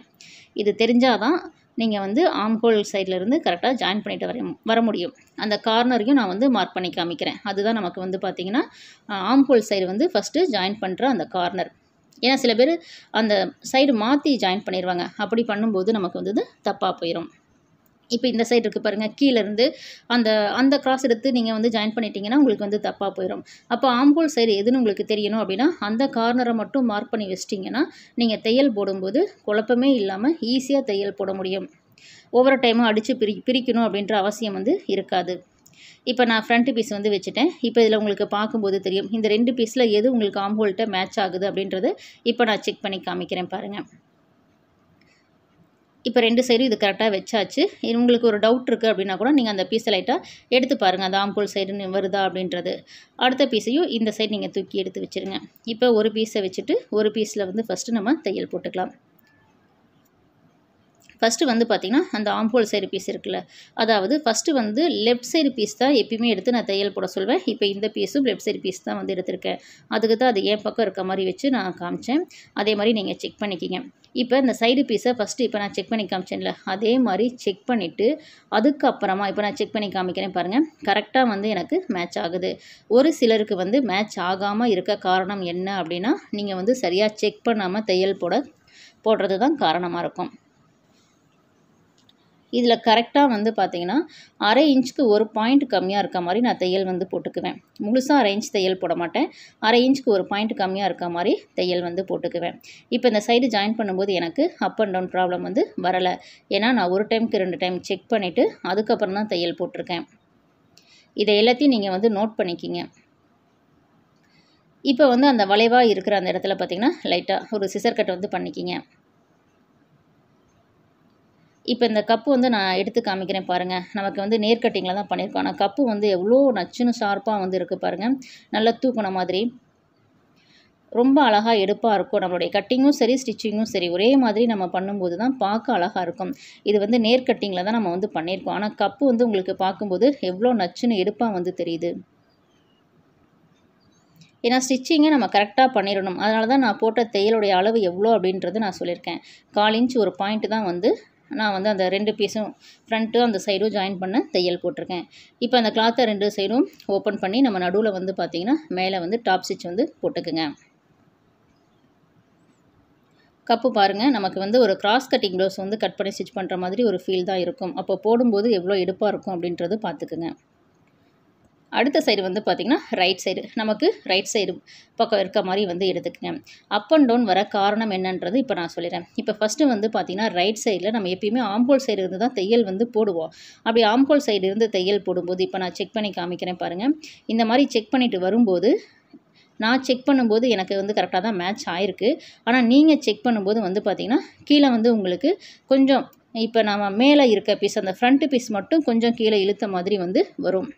S1: இது தெரிஞ்சால் தான் நீங்கள் வந்து ஆம்ஹோல் சைட்லேருந்து கரெக்டாக ஜாயின் பண்ணிவிட்டு வர வர முடியும் அந்த கார்னரையும் நான் வந்து மார்க் பண்ணி காமிக்கிறேன் அதுதான் நமக்கு வந்து பார்த்திங்கன்னா ஆம்ஹோல் சைடு வந்து ஃபஸ்ட்டு ஜாயின் பண்ணுற அந்த கார்னர் ஏன்னா சில பேர் அந்த சைடு மாற்றி ஜாயின் பண்ணிடுவாங்க அப்படி பண்ணும்போது நமக்கு வந்து தப்பாக போயிடும் இப்போ இந்த சைடு இருக்குது பாருங்கள் கீழேருந்து அந்த அந்த கிராஸ் எடுத்து நீங்கள் வந்து ஜாயின் பண்ணிட்டீங்கன்னா உங்களுக்கு வந்து தப்பாக போயிடும் அப்போ ஆம்போல் சைடு எதுன்னு உங்களுக்கு தெரியணும் அப்படின்னா அந்த கார்னரை மட்டும் மார்க் பண்ணி வச்சிட்டிங்கன்னா நீங்கள் தையல் போடும்போது குழப்பமே இல்லாமல் ஈஸியாக தையல் போட முடியும் ஒவ்வொரு டைமும் அடித்து பிரி பிரிக்கணும் அப்படின்ற அவசியம் வந்து இருக்காது இப்போ நான் ஃப்ரண்ட்டு பீஸ் வந்து வச்சுட்டேன் இப்போ இதில் உங்களுக்கு பார்க்கும்போது தெரியும் இந்த ரெண்டு பீஸில் எது உங்களுக்கு ஆம்போல்கிட்ட மேட்ச் ஆகுது அப்படின்றத இப்போ நான் செக் பண்ணி காமிக்கிறேன் பாருங்கள் இப்போ ரெண்டு சைடும் இது கரெக்டாக வச்சாச்சு உங்களுக்கு ஒரு டவுட் இருக்குது அப்படின்னா கூட நீங்கள் அந்த பீஸை லைட்டாக எடுத்து பாருங்கள் அந்த ஆம்பூல் சைடுன்னு வருதா அப்படின்றது அடுத்த பீஸையும் இந்த சைடு நீங்கள் தூக்கி எடுத்து வச்சுருங்க இப்போ ஒரு பீஸை வச்சுட்டு ஒரு பீஸில் வந்து ஃபஸ்ட்டு நம்ம தையல் போட்டுக்கலாம் ஃபஸ்ட்டு வந்து பார்த்திங்கன்னா அந்த ஆம்போல் சைடு பீஸ் இருக்குல்ல அதாவது ஃபஸ்ட்டு வந்து லெஃப்ட் சைடு பீஸ் தான் எப்பயுமே எடுத்து நான் தையல் போட சொல்வேன் இப்போ இந்த பீஸும் லெஃப்ட் சைடு பீஸ் தான் வந்து எடுத்திருக்கேன் அதுக்கு தான் அது என் பக்கம் இருக்க மாதிரி வச்சு நான் காமிச்சேன் அதே மாதிரி நீங்கள் செக் பண்ணிக்கிங்க இப்போ இந்த சைடு பீஸை ஃபஸ்ட்டு இப்போ நான் செக் பண்ணி காமிச்சேன்ல அதே மாதிரி செக் பண்ணிவிட்டு அதுக்கப்புறமா இப்போ நான் செக் பண்ணி காமிக்கிறேன் பாருங்கள் கரெக்டாக வந்து எனக்கு மேட்ச் ஆகுது ஒரு சிலருக்கு வந்து மேட்ச் ஆகாமல் இருக்க காரணம் என்ன அப்படின்னா நீங்கள் வந்து சரியாக செக் பண்ணாமல் தையல் போட போடுறது தான் காரணமாக இருக்கும் இதில் கரெக்டாக வந்து பார்த்திங்கன்னா அரை இன்ச்சுக்கு ஒரு பாயிண்ட் கம்மியாக இருக்க மாதிரி நான் தையல் வந்து போட்டுக்குவேன் முழுசாக அரை இன்ச் தையல் போட மாட்டேன் அரை இன்ச்சுக்கு ஒரு பாயிண்ட் கம்மியாக இருக்க மாதிரி தையல் வந்து போட்டுக்குவேன் இப்போ இந்த சைடு ஜாயின் பண்ணும்போது எனக்கு அப் அண்ட் டவுன் ப்ராப்ளம் வந்து வரலை ஏன்னா நான் ஒரு டைமுக்கு ரெண்டு டைம் செக் பண்ணிவிட்டு அதுக்கப்புறம் தான் தையல் போட்டிருக்கேன் இதை எல்லாத்தையும் நீங்கள் வந்து நோட் பண்ணிக்கிங்க இப்போ வந்து அந்த வளைவாக இருக்கிற அந்த இடத்துல பார்த்திங்கன்னா லைட்டாக ஒரு சிசர் கட் வந்து பண்ணிக்கிங்க இப்போ இந்த கப்பு வந்து நான் எடுத்து காமிக்கிறேன் பாருங்கள் நமக்கு வந்து நேர்கட்டிங்கில் தான் பண்ணியிருக்கோம் ஆனால் கப்பு வந்து எவ்வளோ நச்சுன்னு ஷார்ப்பாக வந்து இருக்குது பாருங்கள் நல்லா தூக்கின மாதிரி ரொம்ப அழகாக எடுப்பாக இருக்கும் நம்மளுடைய கட்டிங்கும் சரி ஸ்டிச்சிங்கும் சரி ஒரே மாதிரி நம்ம பண்ணும்போது தான் பார்க்க அழகாக இருக்கும் இது வந்து நேர்கட்டிங்கில் தான் நம்ம வந்து பண்ணியிருக்கோம் ஆனால் கப்பு வந்து உங்களுக்கு பார்க்கும்போது எவ்வளோ நச்சுன்னு எடுப்பாக வந்து தெரியுது ஏன்னா ஸ்டிச்சிங்கை நம்ம கரெக்டாக பண்ணிடணும் அதனால தான் நான் போட்ட தையலுடைய அளவு எவ்வளோ அப்படின்றது நான் சொல்லியிருக்கேன் கால் இன்ச் ஒரு பாயிண்ட்டு தான் வந்து நான் வந்து அந்த ரெண்டு பீஸும் ஃப்ரண்ட்டும் அந்த சைடும் ஜாயின் பண்ண தையல் போட்டிருக்கேன் இப்போ அந்த கிளாத்தை ரெண்டு சைடும் ஓப்பன் பண்ணி நம்ம நடுவில் வந்து பார்த்திங்கன்னா மேலே வந்து டாப் ஸ்டிச் வந்து போட்டுக்குங்க கப்பு பாருங்கள் நமக்கு வந்து ஒரு கிராஸ் கட்டிங் ப்ளவுஸ் வந்து கட் பண்ணி ஸ்டிச் பண்ணுற மாதிரி ஒரு ஃபீல் தான் இருக்கும் அப்போ போடும்போது எவ்வளோ எடுப்பாக இருக்கும் அப்படின்றது பார்த்துக்குங்க அடுத்த சைடு வந்து பார்த்திங்கன்னா ரைட் சைடு நமக்கு ரைட் சைடு பக்கம் இருக்க மாதிரி வந்து எடுத்துக்கங்க அப் அண்ட் டவுன் வர காரணம் என்னன்றது இப்போ நான் சொல்லிடுறேன் இப்போ ஃபஸ்ட்டு வந்து பார்த்திங்கன்னா ரைட் சைடில் நம்ம எப்பயுமே ஆம்போல் சைடு இருந்து தான் தையல் வந்து போடுவோம் அப்படி ஆம்போல் சைடு இருந்து தையல் போடும்போது இப்போ நான் செக் பண்ணி காமிக்கிறேன் பாருங்கள் இந்த மாதிரி செக் பண்ணிவிட்டு வரும்போது நான் செக் பண்ணும்போது எனக்கு வந்து கரெக்டாக தான் மேட்ச் ஆயிருக்கு ஆனால் நீங்கள் செக் பண்ணும்போது வந்து பார்த்திங்கன்னா கீழே வந்து உங்களுக்கு கொஞ்சம் இப்போ நம்ம மேலே இருக்க பீஸ் அந்த ஃப்ரண்ட்டு பீஸ் மட்டும் கொஞ்சம் கீழே இழுத்த மாதிரி வந்து வரும்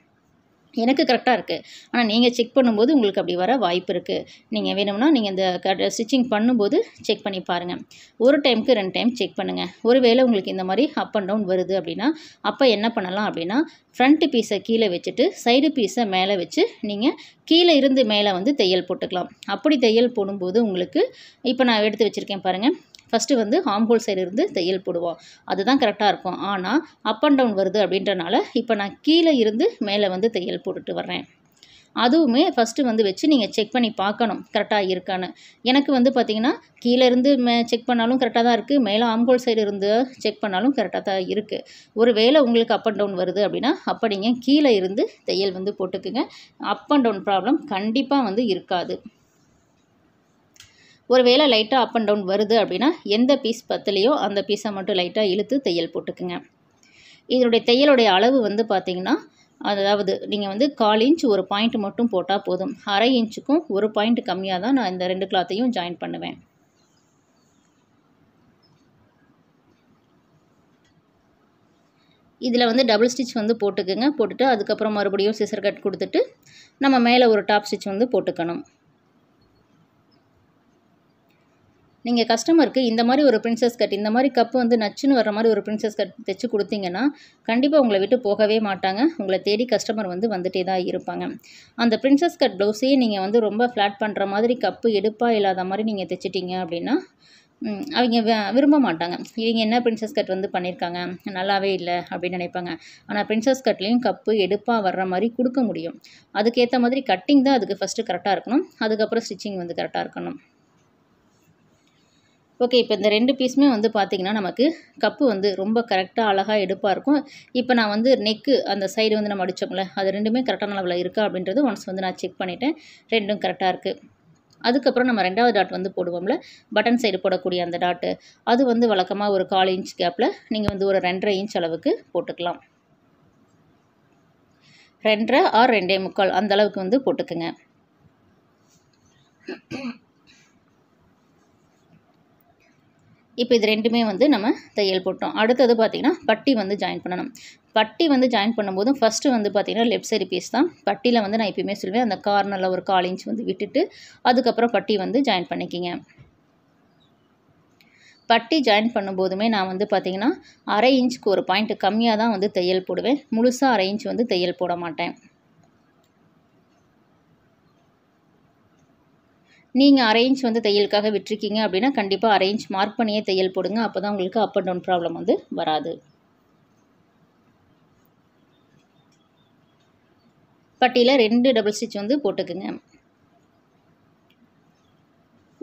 S1: எனக்கு கரெக்டாக இருக்குது ஆனால் நீங்கள் செக் பண்ணும்போது உங்களுக்கு அப்படி வர வாய்ப்பு இருக்குது நீங்கள் வேணும்னா நீங்கள் இந்த ஸ்டிச்சிங் பண்ணும்போது செக் பண்ணி பாருங்கள் ஒரு டைமுக்கு ரெண்டு டைம் செக் பண்ணுங்கள் ஒருவேளை உங்களுக்கு இந்த மாதிரி அப் அண்ட் டவுன் வருது அப்படின்னா அப்போ என்ன பண்ணலாம் அப்படின்னா ஃப்ரண்ட்டு பீஸை கீழே வச்சுட்டு சைடு பீஸை மேலே வச்சு நீங்கள் கீழே இருந்து மேலே வந்து தையல் போட்டுக்கலாம் அப்படி தையல் போடும்போது உங்களுக்கு இப்போ நான் எடுத்து வச்சுருக்கேன் பாருங்கள் ஃபஸ்ட்டு வந்து ஹாம்ஹோல் சைடு இருந்து தையல் போடுவோம் அதுதான் கரெக்டாக இருக்கும் ஆனால் அப் அண்ட் டவுன் வருது அப்படின்றனால இப்போ நான் கீழே இருந்து மேலே வந்து தையல் போட்டுட்டு வர்றேன் அதுவுமே ஃபஸ்ட்டு வந்து வச்சு நீங்கள் செக் பண்ணி பார்க்கணும் கரெக்டாக இருக்கான்னு எனக்கு வந்து பார்த்திங்கன்னா கீழே இருந்து மே செக் பண்ணாலும் கரெக்டாக தான் இருக்குது மேலே ஆம்போல் சைடு இருந்து செக் பண்ணாலும் கரெக்டாக தான் இருக்குது ஒரு வேளை உங்களுக்கு அப் அண்ட் டவுன் வருது அப்படின்னா அப்போ நீங்கள் கீழே இருந்து தையல் வந்து போட்டுக்குங்க அப் அண்ட் டவுன் ப்ராப்ளம் கண்டிப்பாக வந்து இருக்காது ஒரு வேளை லைட்டாக அப் அண்ட் டவுன் வருது அப்படின்னா எந்த பீஸ் பத்தலையோ அந்த பீஸை மட்டும் லைட்டாக இழுத்து தையல் போட்டுக்குங்க இதனுடைய தையலுடைய அளவு வந்து பார்த்திங்கன்னா அதாவது நீங்கள் வந்து கால் இன்ச் ஒரு பாயிண்ட் மட்டும் போட்டால் போதும் அரை இன்ச்சுக்கும் ஒரு பாயிண்ட் கம்மியாக தான் நான் இந்த ரெண்டு கிளாத்தையும் ஜாயின் பண்ணுவேன் இதில் வந்து டபுள் ஸ்டிச் வந்து போட்டுக்குங்க போட்டுட்டு அதுக்கப்புறம் மறுபடியும் சிசர் கட் கொடுத்துட்டு நம்ம மேலே ஒரு டாப் ஸ்டிச் வந்து போட்டுக்கணும் நீங்கள் கஸ்டமருக்கு இந்த மாதிரி ஒரு பிரின்சஸ் கட் இந்த மாதிரி கப் வந்து நச்சுன்னு வர மாதிரி ஒரு பிரின்சஸ் கட் தைச்சு கொடுத்தீங்கன்னா கண்டிப்பாக உங்களை விட்டு போகவே மாட்டாங்க உங்களை தேடி கஸ்டமர் வந்து வந்துட்டே தான் இருப்பாங்க அந்த பிரின்சஸ் கட் ப்ளவுஸையே நீங்கள் வந்து ரொம்ப ஃப்ளாட் பண்ணுற மாதிரி கப்பு எடுப்பாக இல்லாத மாதிரி நீங்கள் தைச்சிட்டிங்க அப்படின்னா அவங்க விரும்ப மாட்டாங்க இவங்க என்ன பிரின்சஸ் கட் வந்து பண்ணியிருக்காங்க நல்லாவே இல்லை அப்படின்னு நினைப்பாங்க ஆனால் பிரின்சஸ் கட்லேயும் கப்பு எடுப்பாக வர்ற மாதிரி கொடுக்க முடியும் அதுக்கேற்ற மாதிரி கட்டிங் தான் அதுக்கு ஃபஸ்ட்டு கரெக்டாக இருக்கணும் அதுக்கப்புறம் ஸ்டிச்சிங் வந்து கரெக்டாக இருக்கணும் ஓகே இப்போ இந்த ரெண்டு பீஸுமே வந்து பார்த்திங்கன்னா நமக்கு கப்பு வந்து ரொம்ப கரெக்டாக அழகாக எடுப்பாக இருக்கும் இப்போ நான் வந்து நெக்கு அந்த சைடு வந்து நம்ம அடித்தோம்ல அது ரெண்டுமே கரெக்டான அளவில் இருக்கா அப்படின்றது ஒன்ஸ் வந்து நான் செக் பண்ணிவிட்டேன் ரெண்டும் கரெக்டாக இருக்குது அதுக்கப்புறம் நம்ம ரெண்டாவது டாட் வந்து போடுவோம்ல பட்டன் சைடு போடக்கூடிய அந்த டாட்டு அது வந்து வழக்கமாக ஒரு கால் இன்ச் கேப்பில் நீங்கள் வந்து ஒரு ரெண்டரை இன்ச் அளவுக்கு போட்டுக்கலாம் ரெண்டரை ஆர் ரெண்டே முக்கால் அந்த அளவுக்கு வந்து போட்டுக்குங்க இப்போ இது ரெண்டுமே வந்து நம்ம தையல் போட்டோம் அடுத்தது பார்த்திங்கன்னா பட்டி வந்து ஜாயின் பண்ணணும் பட்டி வந்து ஜாயின் பண்ணும்போது ஃபஸ்ட்டு வந்து பார்த்திங்கன்னா லெஃப்ட் சைடு பீஸ் தான் பட்டியில் வந்து நான் எப்பயுமே சொல்லுவேன் அந்த கார்னரில் ஒரு கால் இன்ச் வந்து விட்டுட்டு அதுக்கப்புறம் பட்டி வந்து ஜாயின் பண்ணிக்கிங்க பட்டி ஜாயின் பண்ணும்போதுமே நான் வந்து பார்த்திங்கன்னா அரை இன்ச்சுக்கு ஒரு பாயிண்ட் கம்மியாக தான் வந்து தையல் போடுவேன் முழுசாக அரை இன்ச் வந்து தையல் போட மாட்டேன் நீங்கள் அரேஞ்ச் வந்து தையலுக்காக விட்டுருக்கீங்க அப்படின்னா கண்டிப்பாக அரேஞ்ச் மார்க் பண்ணியே தையல் போடுங்க அப்போ தான் உங்களுக்கு அப் அண்ட் டவுன் ப்ராப்ளம் வந்து வராது பட்டியில் ரெண்டு டபுள் ஸ்டிச் வந்து போட்டுக்குங்க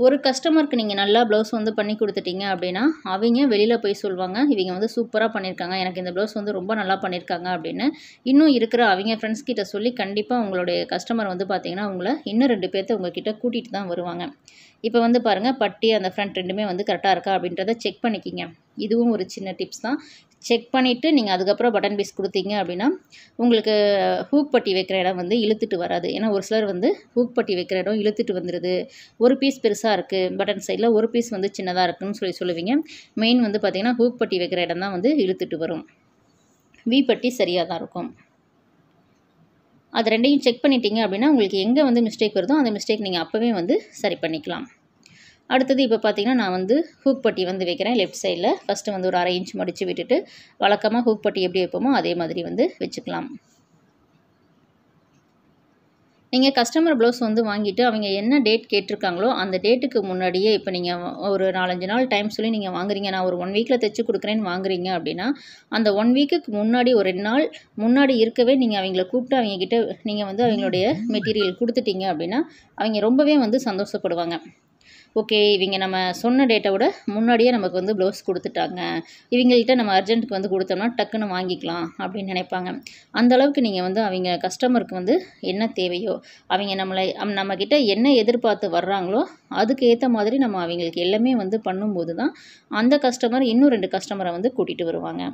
S1: ஒரு கஸ்டமருக்கு நீங்கள் நல்லா ப்ளவுஸ் வந்து பண்ணி கொடுத்துட்டீங்க அப்படின்னா அவங்க வெளியில் போய் சொல்லுவாங்க இவங்க வந்து சூப்பராக பண்ணியிருக்காங்க எனக்கு இந்த ப்ளவுஸ் வந்து ரொம்ப நல்லா பண்ணியிருக்காங்க அப்படின்னு இன்னும் இருக்கிற அவங்க ஃப்ரெண்ட்ஸ் கிட்ட சொல்லி கண்டிப்பாக உங்களுடைய கஸ்டமர் வந்து பார்த்தீங்கன்னா உங்களை இன்னும் ரெண்டு பேர்த்த உங்ககிட்ட கூட்டிகிட்டு தான் வருவாங்க இப்போ வந்து பாருங்கள் பட்டி அந்த ஃப்ரண்ட் ரெண்டுமே வந்து கரெக்டாக இருக்கா அப்படின்றத செக் பண்ணிக்கிங்க இதுவும் ஒரு சின்ன டிப்ஸ் தான் செக் பண்ணிவிட்டு நீங்கள் அதுக்கப்புறம் பட்டன் பீஸ் கொடுத்தீங்க அப்படின்னா உங்களுக்கு ஹூக் பட்டி வைக்கிற இடம் வந்து இழுத்துட்டு வராது ஏன்னா ஒரு சிலர் வந்து ஹூக் பட்டி வைக்கிற இடம் இழுத்துட்டு வந்துடுது ஒரு பீஸ் பெருசாக இருக்குது பட்டன் சைடில் ஒரு பீஸ் வந்து சின்னதாக இருக்குதுன்னு சொல்லி சொல்லுவீங்க மெயின் வந்து பார்த்திங்கன்னா ஹூக் பட்டி வைக்கிற இடம் தான் வந்து இழுத்துட்டு வரும் வி பட்டி சரியாக தான் இருக்கும் அது ரெண்டையும் செக் பண்ணிட்டீங்க அப்படின்னா உங்களுக்கு எங்கே வந்து மிஸ்டேக் வருதோ அந்த மிஸ்டேக் நீங்கள் அப்போவே வந்து சரி பண்ணிக்கலாம் அடுத்தது இப்போ பார்த்திங்கன்னா நான் வந்து ஹூக் பட்டி வந்து வைக்கிறேன் லெஃப்ட் சைடில் ஃபஸ்ட்டு வந்து ஒரு அரை இன்ச் மடித்து விட்டுட்டு வழக்கமாக ஹூக் பட்டி எப்படி வைப்போமோ அதே மாதிரி வந்து வச்சுக்கலாம் நீங்கள் கஸ்டமர் ப்ளவுஸ் வந்து வாங்கிட்டு அவங்க என்ன டேட் கேட்டிருக்காங்களோ அந்த டேட்டுக்கு முன்னாடியே இப்போ நீங்கள் ஒரு நாலஞ்சு நாள் டைம் சொல்லி நீங்கள் வாங்குறீங்க நான் ஒரு ஒன் வீக்கில் தைச்சு கொடுக்குறேன்னு வாங்குறீங்க அப்படின்னா அந்த ஒன் வீக்குக்கு முன்னாடி ஒரு ரெண்டு நாள் முன்னாடி இருக்கவே நீங்கள் அவங்கள கூப்பிட்டு அவங்கக்கிட்ட நீங்கள் வந்து அவங்களுடைய மெட்டீரியல் கொடுத்துட்டீங்க அப்படின்னா அவங்க ரொம்பவே வந்து சந்தோஷப்படுவாங்க ஓகே இவங்க நம்ம சொன்ன டேட்டாவோட முன்னாடியே நமக்கு வந்து ப்ளவுஸ் கொடுத்துட்டாங்க இவங்கள்ட்ட நம்ம அர்ஜென்ட்டுக்கு வந்து கொடுத்தோம்னா டக்குன்னு வாங்கிக்கலாம் அப்படின்னு நினைப்பாங்க அந்தளவுக்கு நீங்கள் வந்து அவங்க கஸ்டமருக்கு வந்து என்ன தேவையோ அவங்க நம்மளை நம்மக்கிட்ட என்ன எதிர்பார்த்து வர்றாங்களோ அதுக்கு ஏற்ற மாதிரி நம்ம அவங்களுக்கு எல்லாமே வந்து பண்ணும்போது தான் அந்த கஸ்டமர் இன்னும் ரெண்டு கஸ்டமரை வந்து கூட்டிகிட்டு வருவாங்க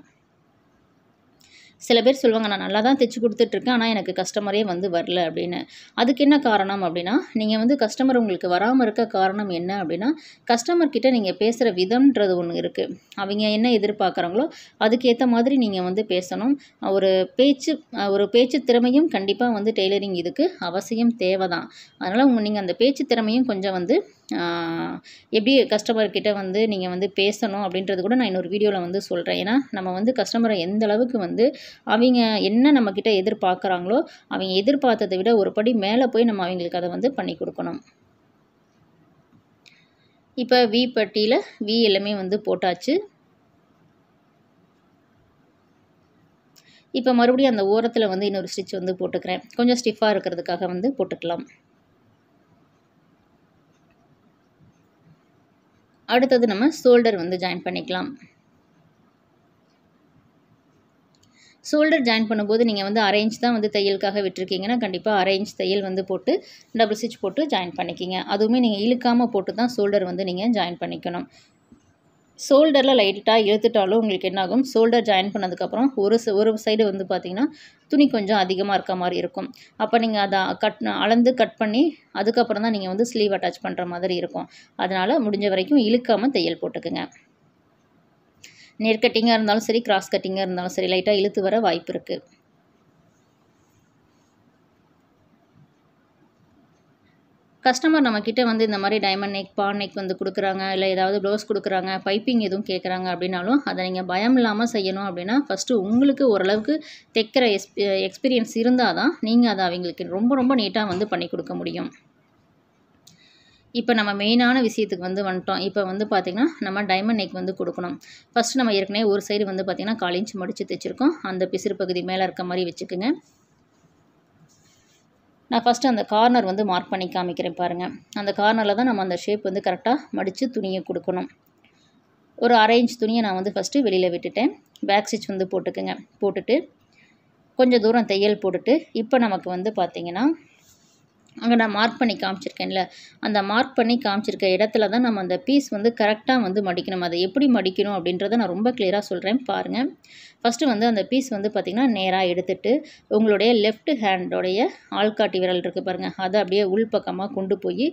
S1: சில பேர் சொல்லுவாங்க நான் நல்லா தான் தைச்சி கொடுத்துட்ருக்கேன் ஆனால் எனக்கு கஸ்டமரே வந்து வரல அப்படின்னு அதுக்கு என்ன காரணம் அப்படின்னா நீங்கள் வந்து கஸ்டமர் உங்களுக்கு வராமல் இருக்க காரணம் என்ன அப்படின்னா கஸ்டமர் கிட்டே நீங்கள் பேசுகிற விதம்ன்றது ஒன்று இருக்குது அவங்க என்ன எதிர்பார்க்குறாங்களோ அதுக்கேற்ற மாதிரி நீங்கள் வந்து பேசணும் ஒரு பேச்சு ஒரு பேச்சு திறமையும் கண்டிப்பாக வந்து டெய்லரிங் இதுக்கு அவசியம் தேவை தான் அதனால் உங்கள் நீங்கள் அந்த பேச்சு திறமையும் கொஞ்சம் வந்து எப்படி கஸ்டமர்கிட்ட வந்து நீங்கள் வந்து பேசணும் அப்படின்றது கூட நான் இன்னொரு வீடியோவில் வந்து சொல்கிறேன் ஏன்னா நம்ம வந்து கஸ்டமரை எந்த அளவுக்கு வந்து அவங்க என்ன நம்மக்கிட்ட எதிர்பார்க்குறாங்களோ அவங்க எதிர்பார்த்ததை விட ஒரு படி மேலே போய் நம்ம அவங்களுக்கு அதை வந்து பண்ணி கொடுக்கணும் இப்போ வி பட்டியில் வி எல்லாமே வந்து போட்டாச்சு இப்போ மறுபடியும் அந்த ஓரத்தில் வந்து இன்னொரு ஸ்டிச் வந்து போட்டுக்கிறேன் கொஞ்சம் ஸ்டிஃபாக இருக்கிறதுக்காக வந்து போட்டுக்கலாம் அடுத்தது நம்ம ஷோல்டர் வந்து ஜாயின் பண்ணிக்கலாம் ஷோல்டர் ஜாயின் பண்ணும்போது நீங்கள் வந்து அரேஞ்ச் தான் வந்து தையலுக்காக விட்டுருக்கீங்கன்னா கண்டிப்பாக அரேஞ்ச் தையல் வந்து போட்டு டபுள் ஸ்டிச் போட்டு ஜாயின் பண்ணிக்கிங்க அதுவுமே நீங்கள் இழுக்காமல் போட்டு தான் ஷோல்டர் வந்து நீங்கள் ஜாயின் பண்ணிக்கணும் ஷோல்டரில் லைட்டாக இழுத்துட்டாலும் உங்களுக்கு என்னாகும் ஷோல்டர் ஜாயின் பண்ணதுக்கப்புறம் ஒரு ஒரு சைடு வந்து பார்த்திங்கன்னா துணி கொஞ்சம் அதிகமாக இருக்க மாதிரி இருக்கும் அப்போ நீங்கள் அதை கட் அளந்து கட் பண்ணி அதுக்கப்புறம் தான் நீங்கள் வந்து ஸ்லீவ் அட்டாச் பண்ணுற மாதிரி இருக்கும் அதனால் முடிஞ்ச வரைக்கும் இழுக்காமல் தையல் போட்டுக்குங்க நெர் கட்டிங்காக இருந்தாலும் சரி கிராஸ் கட்டிங்காக இருந்தாலும் சரி லைட்டாக இழுத்து வர வாய்ப்பு இருக்குது கஸ்டமர் நம்மக்கிட்ட வந்து இந்த மாதிரி டைமண்ட் நெக் பான் நெக் வந்து கொடுக்குறாங்க இல்லை ஏதாவது ப்ளவுஸ் கொடுக்குறாங்க பைப்பிங் எதுவும் கேட்குறாங்க அப்படின்னாலும் அதை நீங்கள் பயம் இல்லாமல் செய்யணும் அப்படின்னா ஃபஸ்ட்டு உங்களுக்கு ஓரளவுக்கு தைக்கிற எக்ஸ்பி எக்ஸ்பீரியன்ஸ் இருந்தால் தான் நீங்கள் அதை அவங்களுக்கு ரொம்ப ரொம்ப நீட்டாக வந்து பண்ணி கொடுக்க முடியும் இப்போ நம்ம மெயினான விஷயத்துக்கு வந்து வந்துட்டோம் இப்போ வந்து பார்த்திங்கன்னா நம்ம டைமண்ட் நெக் வந்து கொடுக்கணும் ஃபஸ்ட்டு நம்ம ஏற்கனவே ஒரு சைடு வந்து பார்த்திங்கன்னா கால் இன்ச் மடித்து தைச்சிருக்கோம் அந்த பிசிறு பகுதி மேலே இருக்க மாதிரி வச்சுக்கோங்க நான் ஃபஸ்ட்டு அந்த கார்னர் வந்து மார்க் பண்ணி காமிக்கிறேன் பாருங்கள் அந்த கார்னரில் தான் நம்ம அந்த ஷேப் வந்து கரெக்டாக மடித்து துணியை கொடுக்கணும் ஒரு அரை இன்ச் துணியை நான் வந்து ஃபஸ்ட்டு வெளியில் விட்டுட்டேன் பேக் ஸ்டிச் வந்து போட்டுக்குங்க போட்டுட்டு கொஞ்சம் தூரம் தையல் போட்டுட்டு இப்போ நமக்கு வந்து பார்த்திங்கன்னா அங்கே நான் மார்க் பண்ணி காமிச்சிருக்கேன்ல அந்த மார்க் பண்ணி காமிச்சிருக்க இடத்துல தான் நம்ம அந்த பீஸ் வந்து கரெக்டாக வந்து மடிக்கணும் அதை எப்படி மடிக்கணும் அப்படின்றத நான் ரொம்ப கிளியராக சொல்கிறேன் பாருங்கள் ஃபஸ்ட்டு வந்து அந்த பீஸ் வந்து பார்த்திங்கன்னா நேராக எடுத்துகிட்டு உங்களுடைய லெஃப்ட் ஹேண்டோடைய ஆள்காட்டி விரல் இருக்குது பாருங்கள் அதை அப்படியே உள் பக்கமாக கொண்டு போய்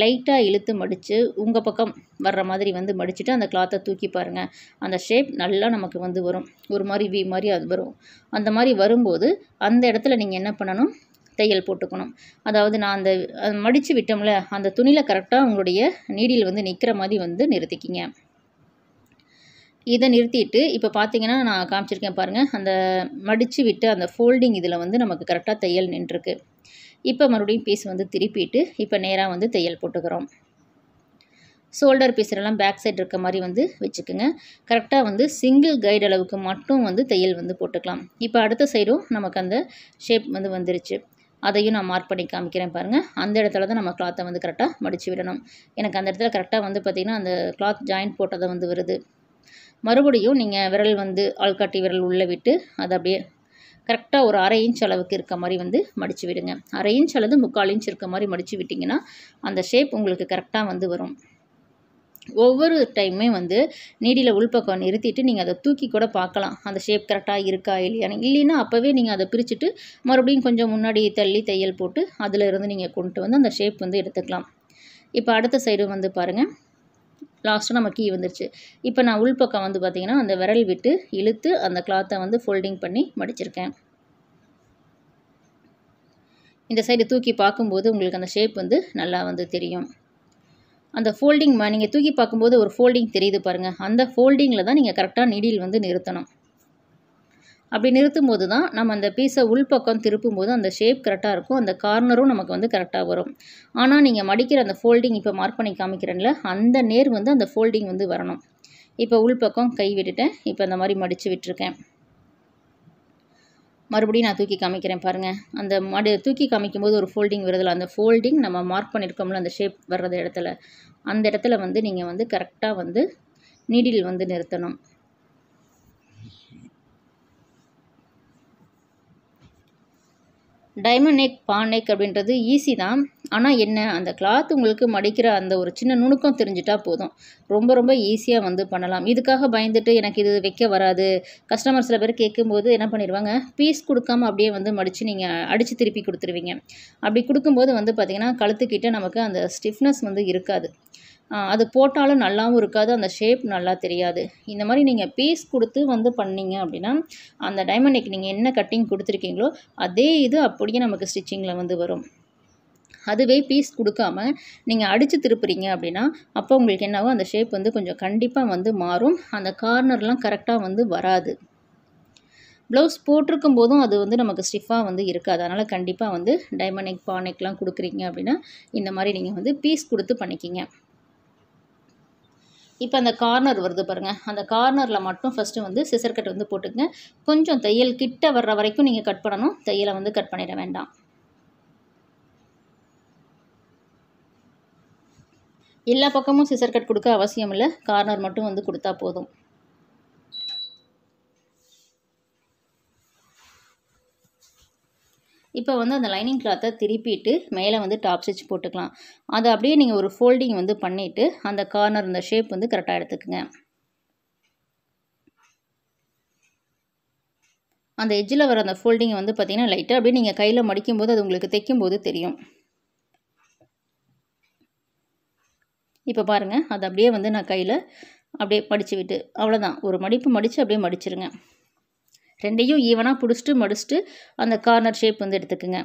S1: லைட்டாக இழுத்து மடித்து உங்கள் பக்கம் வர்ற மாதிரி வந்து மடிச்சுட்டு அந்த கிளாத்தை தூக்கி பாருங்கள் அந்த ஷேப் நல்லா நமக்கு வந்து வரும் ஒரு மாதிரி வி மாதிரி அது வரும் அந்த மாதிரி வரும்போது அந்த இடத்துல நீங்கள் என்ன பண்ணணும் தையல் போட்டுக்கணும் அதாவது நான் அந்த மடித்து விட்டோம்ல அந்த துணியில் கரெக்டாக உங்களுடைய நீடியில் வந்து நிற்கிற மாதிரி வந்து நிறுத்திக்கிங்க இதை நிறுத்திட்டு இப்போ பார்த்தீங்கன்னா நான் காமிச்சிருக்கேன் பாருங்கள் அந்த மடித்து விட்டு அந்த ஃபோல்டிங் இதில் வந்து நமக்கு கரெக்டாக தையல் நின்றுருக்கு இப்போ மறுபடியும் பீஸ் வந்து திருப்பிட்டு இப்போ நேராக வந்து தையல் போட்டுக்கிறோம் ஷோல்டர் பீஸ்லாம் பேக் சைட் இருக்க மாதிரி வந்து வச்சுக்கோங்க கரெக்டாக வந்து சிங்கிள் கைடு அளவுக்கு மட்டும் வந்து தையல் வந்து போட்டுக்கலாம் இப்போ அடுத்த சைடும் நமக்கு அந்த ஷேப் வந்து வந்துருச்சு அதையும் நான் மார்க் பண்ணி காமிக்கிறேன் பாருங்கள் அந்த இடத்துல தான் நம்ம கிளாத்தை வந்து கரெக்டாக மடித்து விடணும் எனக்கு அந்த இடத்துல கரெக்டாக வந்து பார்த்திங்கன்னா அந்த கிளாத் ஜாயின் போட்டதை வந்து வருது மறுபடியும் நீங்கள் விரல் வந்து ஆள்காட்டி விரல் உள்ளே விட்டு அதை அப்படியே கரெக்டாக ஒரு அரை இன்ச் அளவுக்கு இருக்க மாதிரி வந்து மடித்து விடுங்க அரை இன்ச் அல்லது முக்கால் இன்ச் இருக்க மாதிரி மடித்து விட்டிங்கன்னா அந்த ஷேப் உங்களுக்கு கரெக்டாக வந்து வரும் ஒவ்வொரு டைமுமே வந்து நீடியில் உள்பக்கம் நிறுத்திட்டு நீங்கள் அதை தூக்கி கூட பார்க்கலாம் அந்த ஷேப் கரெக்டாக இருக்கா இல்லையான்னு இல்லைன்னா அப்போவே நீங்கள் அதை பிரிச்சுட்டு மறுபடியும் கொஞ்சம் முன்னாடி தள்ளி தையல் போட்டு அதில் இருந்து நீங்கள் கொண்டு வந்து அந்த ஷேப் வந்து எடுத்துக்கலாம் இப்போ அடுத்த சைடு வந்து பாருங்கள் லாஸ்ட்டாக நம்ம கீ வந்துருச்சு இப்போ நான் உள்பக்கம் வந்து பார்த்திங்கன்னா அந்த விரல் விட்டு இழுத்து அந்த கிளாத்தை வந்து ஃபோல்டிங் பண்ணி மடிச்சிருக்கேன் இந்த சைடு தூக்கி பார்க்கும்போது உங்களுக்கு அந்த ஷேப் வந்து நல்லா வந்து தெரியும் அந்த ஃபோல்டிங் நீங்கள் தூக்கி பார்க்கும்போது ஒரு ஃபோல்டிங் தெரியுது பாருங்கள் அந்த ஃபோல்டிங்கில் தான் நீங்கள் கரெக்டாக நீடில் வந்து நிறுத்தணும் அப்படி நிறுத்தும் போது தான் நம்ம அந்த பீஸை உள்பக்கம் திருப்பும் போது அந்த ஷேப் கரெக்டாக இருக்கும் அந்த கார்னரும் நமக்கு வந்து கரெக்டாக வரும் ஆனால் நீங்கள் மடிக்கிற அந்த ஃபோல்டிங் இப்போ மார்க் பண்ணி காமிக்கிறேன்ல அந்த நேர் வந்து அந்த ஃபோல்டிங் வந்து வரணும் இப்போ உள்பக்கம் கை விட்டுட்டேன் இப்போ அந்த மாதிரி மடித்து விட்டுருக்கேன் மறுபடியும் நான் தூக்கி காமிக்கிறேன் பாருங்கள் அந்த மடு தூக்கி காமிக்கும்போது ஒரு ஃபோல்டிங் வருதில்ல அந்த ஃபோல்டிங் நம்ம மார்க் பண்ணியிருக்கோம்ல அந்த ஷேப் வர்றது இடத்துல அந்த இடத்துல வந்து நீங்கள் வந்து கரெக்டாக வந்து நீடில் வந்து நிறுத்தணும் டைமண்ட் நெக் பான் நெக் அப்படின்றது ஈஸி தான் ஆனால் என்ன அந்த கிளாத் உங்களுக்கு மடிக்கிற அந்த ஒரு சின்ன நுணுக்கம் தெரிஞ்சிட்டா போதும் ரொம்ப ரொம்ப ஈஸியாக வந்து பண்ணலாம் இதுக்காக பயந்துட்டு எனக்கு இது வைக்க வராது கஸ்டமர் சில பேர் கேட்கும்போது என்ன பண்ணிடுவாங்க பீஸ் கொடுக்காம அப்படியே வந்து மடித்து நீங்கள் அடித்து திருப்பி கொடுத்துருவீங்க அப்படி கொடுக்கும்போது வந்து பார்த்திங்கன்னா கழுத்துக்கிட்ட நமக்கு அந்த ஸ்டிஃப்னஸ் வந்து இருக்காது அது போட்டாலும் நல்லாவும் இருக்காது அந்த ஷேப் நல்லா தெரியாது இந்த மாதிரி நீங்கள் பீஸ் கொடுத்து வந்து பண்ணிங்க அப்படின்னா அந்த டைமண்ட் நீங்கள் என்ன கட்டிங் கொடுத்துருக்கீங்களோ அதே இது அப்படியே நமக்கு ஸ்டிச்சிங்கில் வந்து வரும் அதுவே பீஸ் கொடுக்காம நீங்கள் அடித்து திருப்புறீங்க அப்படின்னா அப்போ உங்களுக்கு என்னவோ அந்த ஷேப் வந்து கொஞ்சம் கண்டிப்பாக வந்து மாறும் அந்த கார்னர்லாம் கரெக்டாக வந்து வராது ப்ளவுஸ் போட்டிருக்கும் போதும் அது வந்து நமக்கு ஸ்டிஃபாக வந்து இருக்காது அதனால் கண்டிப்பாக வந்து டைமண்ட் நெக் பா நெக்லாம் கொடுக்குறீங்க அப்படின்னா இந்த மாதிரி நீங்கள் வந்து பீஸ் கொடுத்து பண்ணிக்கிங்க இப்போ அந்த கார்னர் வருது பாருங்கள் அந்த கார்னரில் மட்டும் ஃபஸ்ட்டு வந்து சிசர் கட் வந்து போட்டுக்கங்க கொஞ்சம் தையல் கிட்ட வர்ற வரைக்கும் நீங்கள் கட் பண்ணணும் தையலை வந்து கட் பண்ணிட வேண்டாம் எல்லா பக்கமும் சிசர் கட் கொடுக்க அவசியம் இல்லை கார்னர் மட்டும் வந்து கொடுத்தா போதும் இப்போ வந்து அந்த லைனிங் கிளாத்தை திருப்பிட்டு மேலே வந்து டாப் ஸ்டிச் போட்டுக்கலாம் அதை அப்படியே நீங்கள் ஒரு ஃபோல்டிங் வந்து பண்ணிவிட்டு அந்த கார்னர் இந்த ஷேப் வந்து கரெக்டாக எடுத்துக்கோங்க அந்த எஜ்ஜில் வர அந்த ஃபோல்டிங் வந்து பார்த்திங்கன்னா லைட்டாக அப்படியே நீங்கள் கையில் மடிக்கும்போது அது உங்களுக்கு தைக்கும்போது தெரியும் இப்போ பாருங்கள் அது அப்படியே வந்து நான் கையில் அப்படியே மடித்து விட்டு அவ்வளோதான் ஒரு மடிப்பு மடித்து அப்படியே மடிச்சிருங்க ரெண்டையும் ஈவனாக பிடிச்சிட்டு மடிச்சுட்டு அந்த கார்னர் ஷேப் வந்து எடுத்துக்குங்க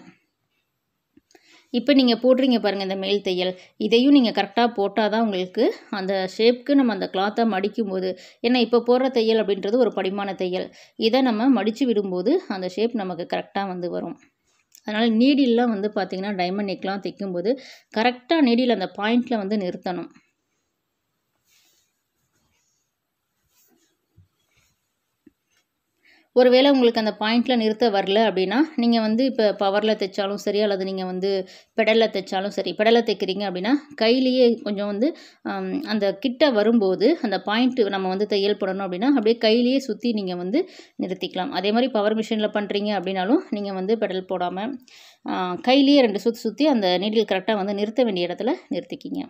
S1: இப்போ நீங்கள் போடுறீங்க பாருங்கள் இந்த மேல் தையல் இதையும் நீங்கள் கரெக்டாக போட்டால் தான் உங்களுக்கு அந்த ஷேப்க்கு நம்ம அந்த கிளாத்தை மடிக்கும் போது ஏன்னா இப்போ போடுற தையல் அப்படின்றது ஒரு படிமான தையல் இதை நம்ம மடித்து விடும்போது அந்த ஷேப் நமக்கு கரெக்டாக வந்து வரும் அதனால் நீடில்லாம் வந்து பார்த்திங்கன்னா டைமண்ட் நெக்லாம் தைக்கும்போது கரெக்டாக நீடில் அந்த பாயிண்டில் வந்து நிறுத்தணும் ஒருவேளை உங்களுக்கு அந்த பாயிண்டில் நிறுத்த வரல அப்படின்னா நீங்கள் வந்து இப்போ பவரில் தைச்சாலும் சரி அல்லது நீங்கள் வந்து பெடலில் தைச்சாலும் சரி பெடலில் தைக்கிறீங்க அப்படின்னா கையிலேயே கொஞ்சம் வந்து அந்த கிட்ட வரும்போது அந்த பாயிண்ட்டு நம்ம வந்து தையல் போடணும் அப்படின்னா அப்படியே கையிலேயே சுற்றி நீங்கள் வந்து நிறுத்திக்கலாம் அதே மாதிரி பவர் மிஷினில் பண்ணுறீங்க அப்படின்னாலும் நீங்கள் வந்து பெடல் போடாமல் கையிலேயே ரெண்டு சுற்றி சுற்றி அந்த நீடில் கரெக்டாக வந்து நிறுத்த வேண்டிய இடத்துல நிறுத்திக்கிங்க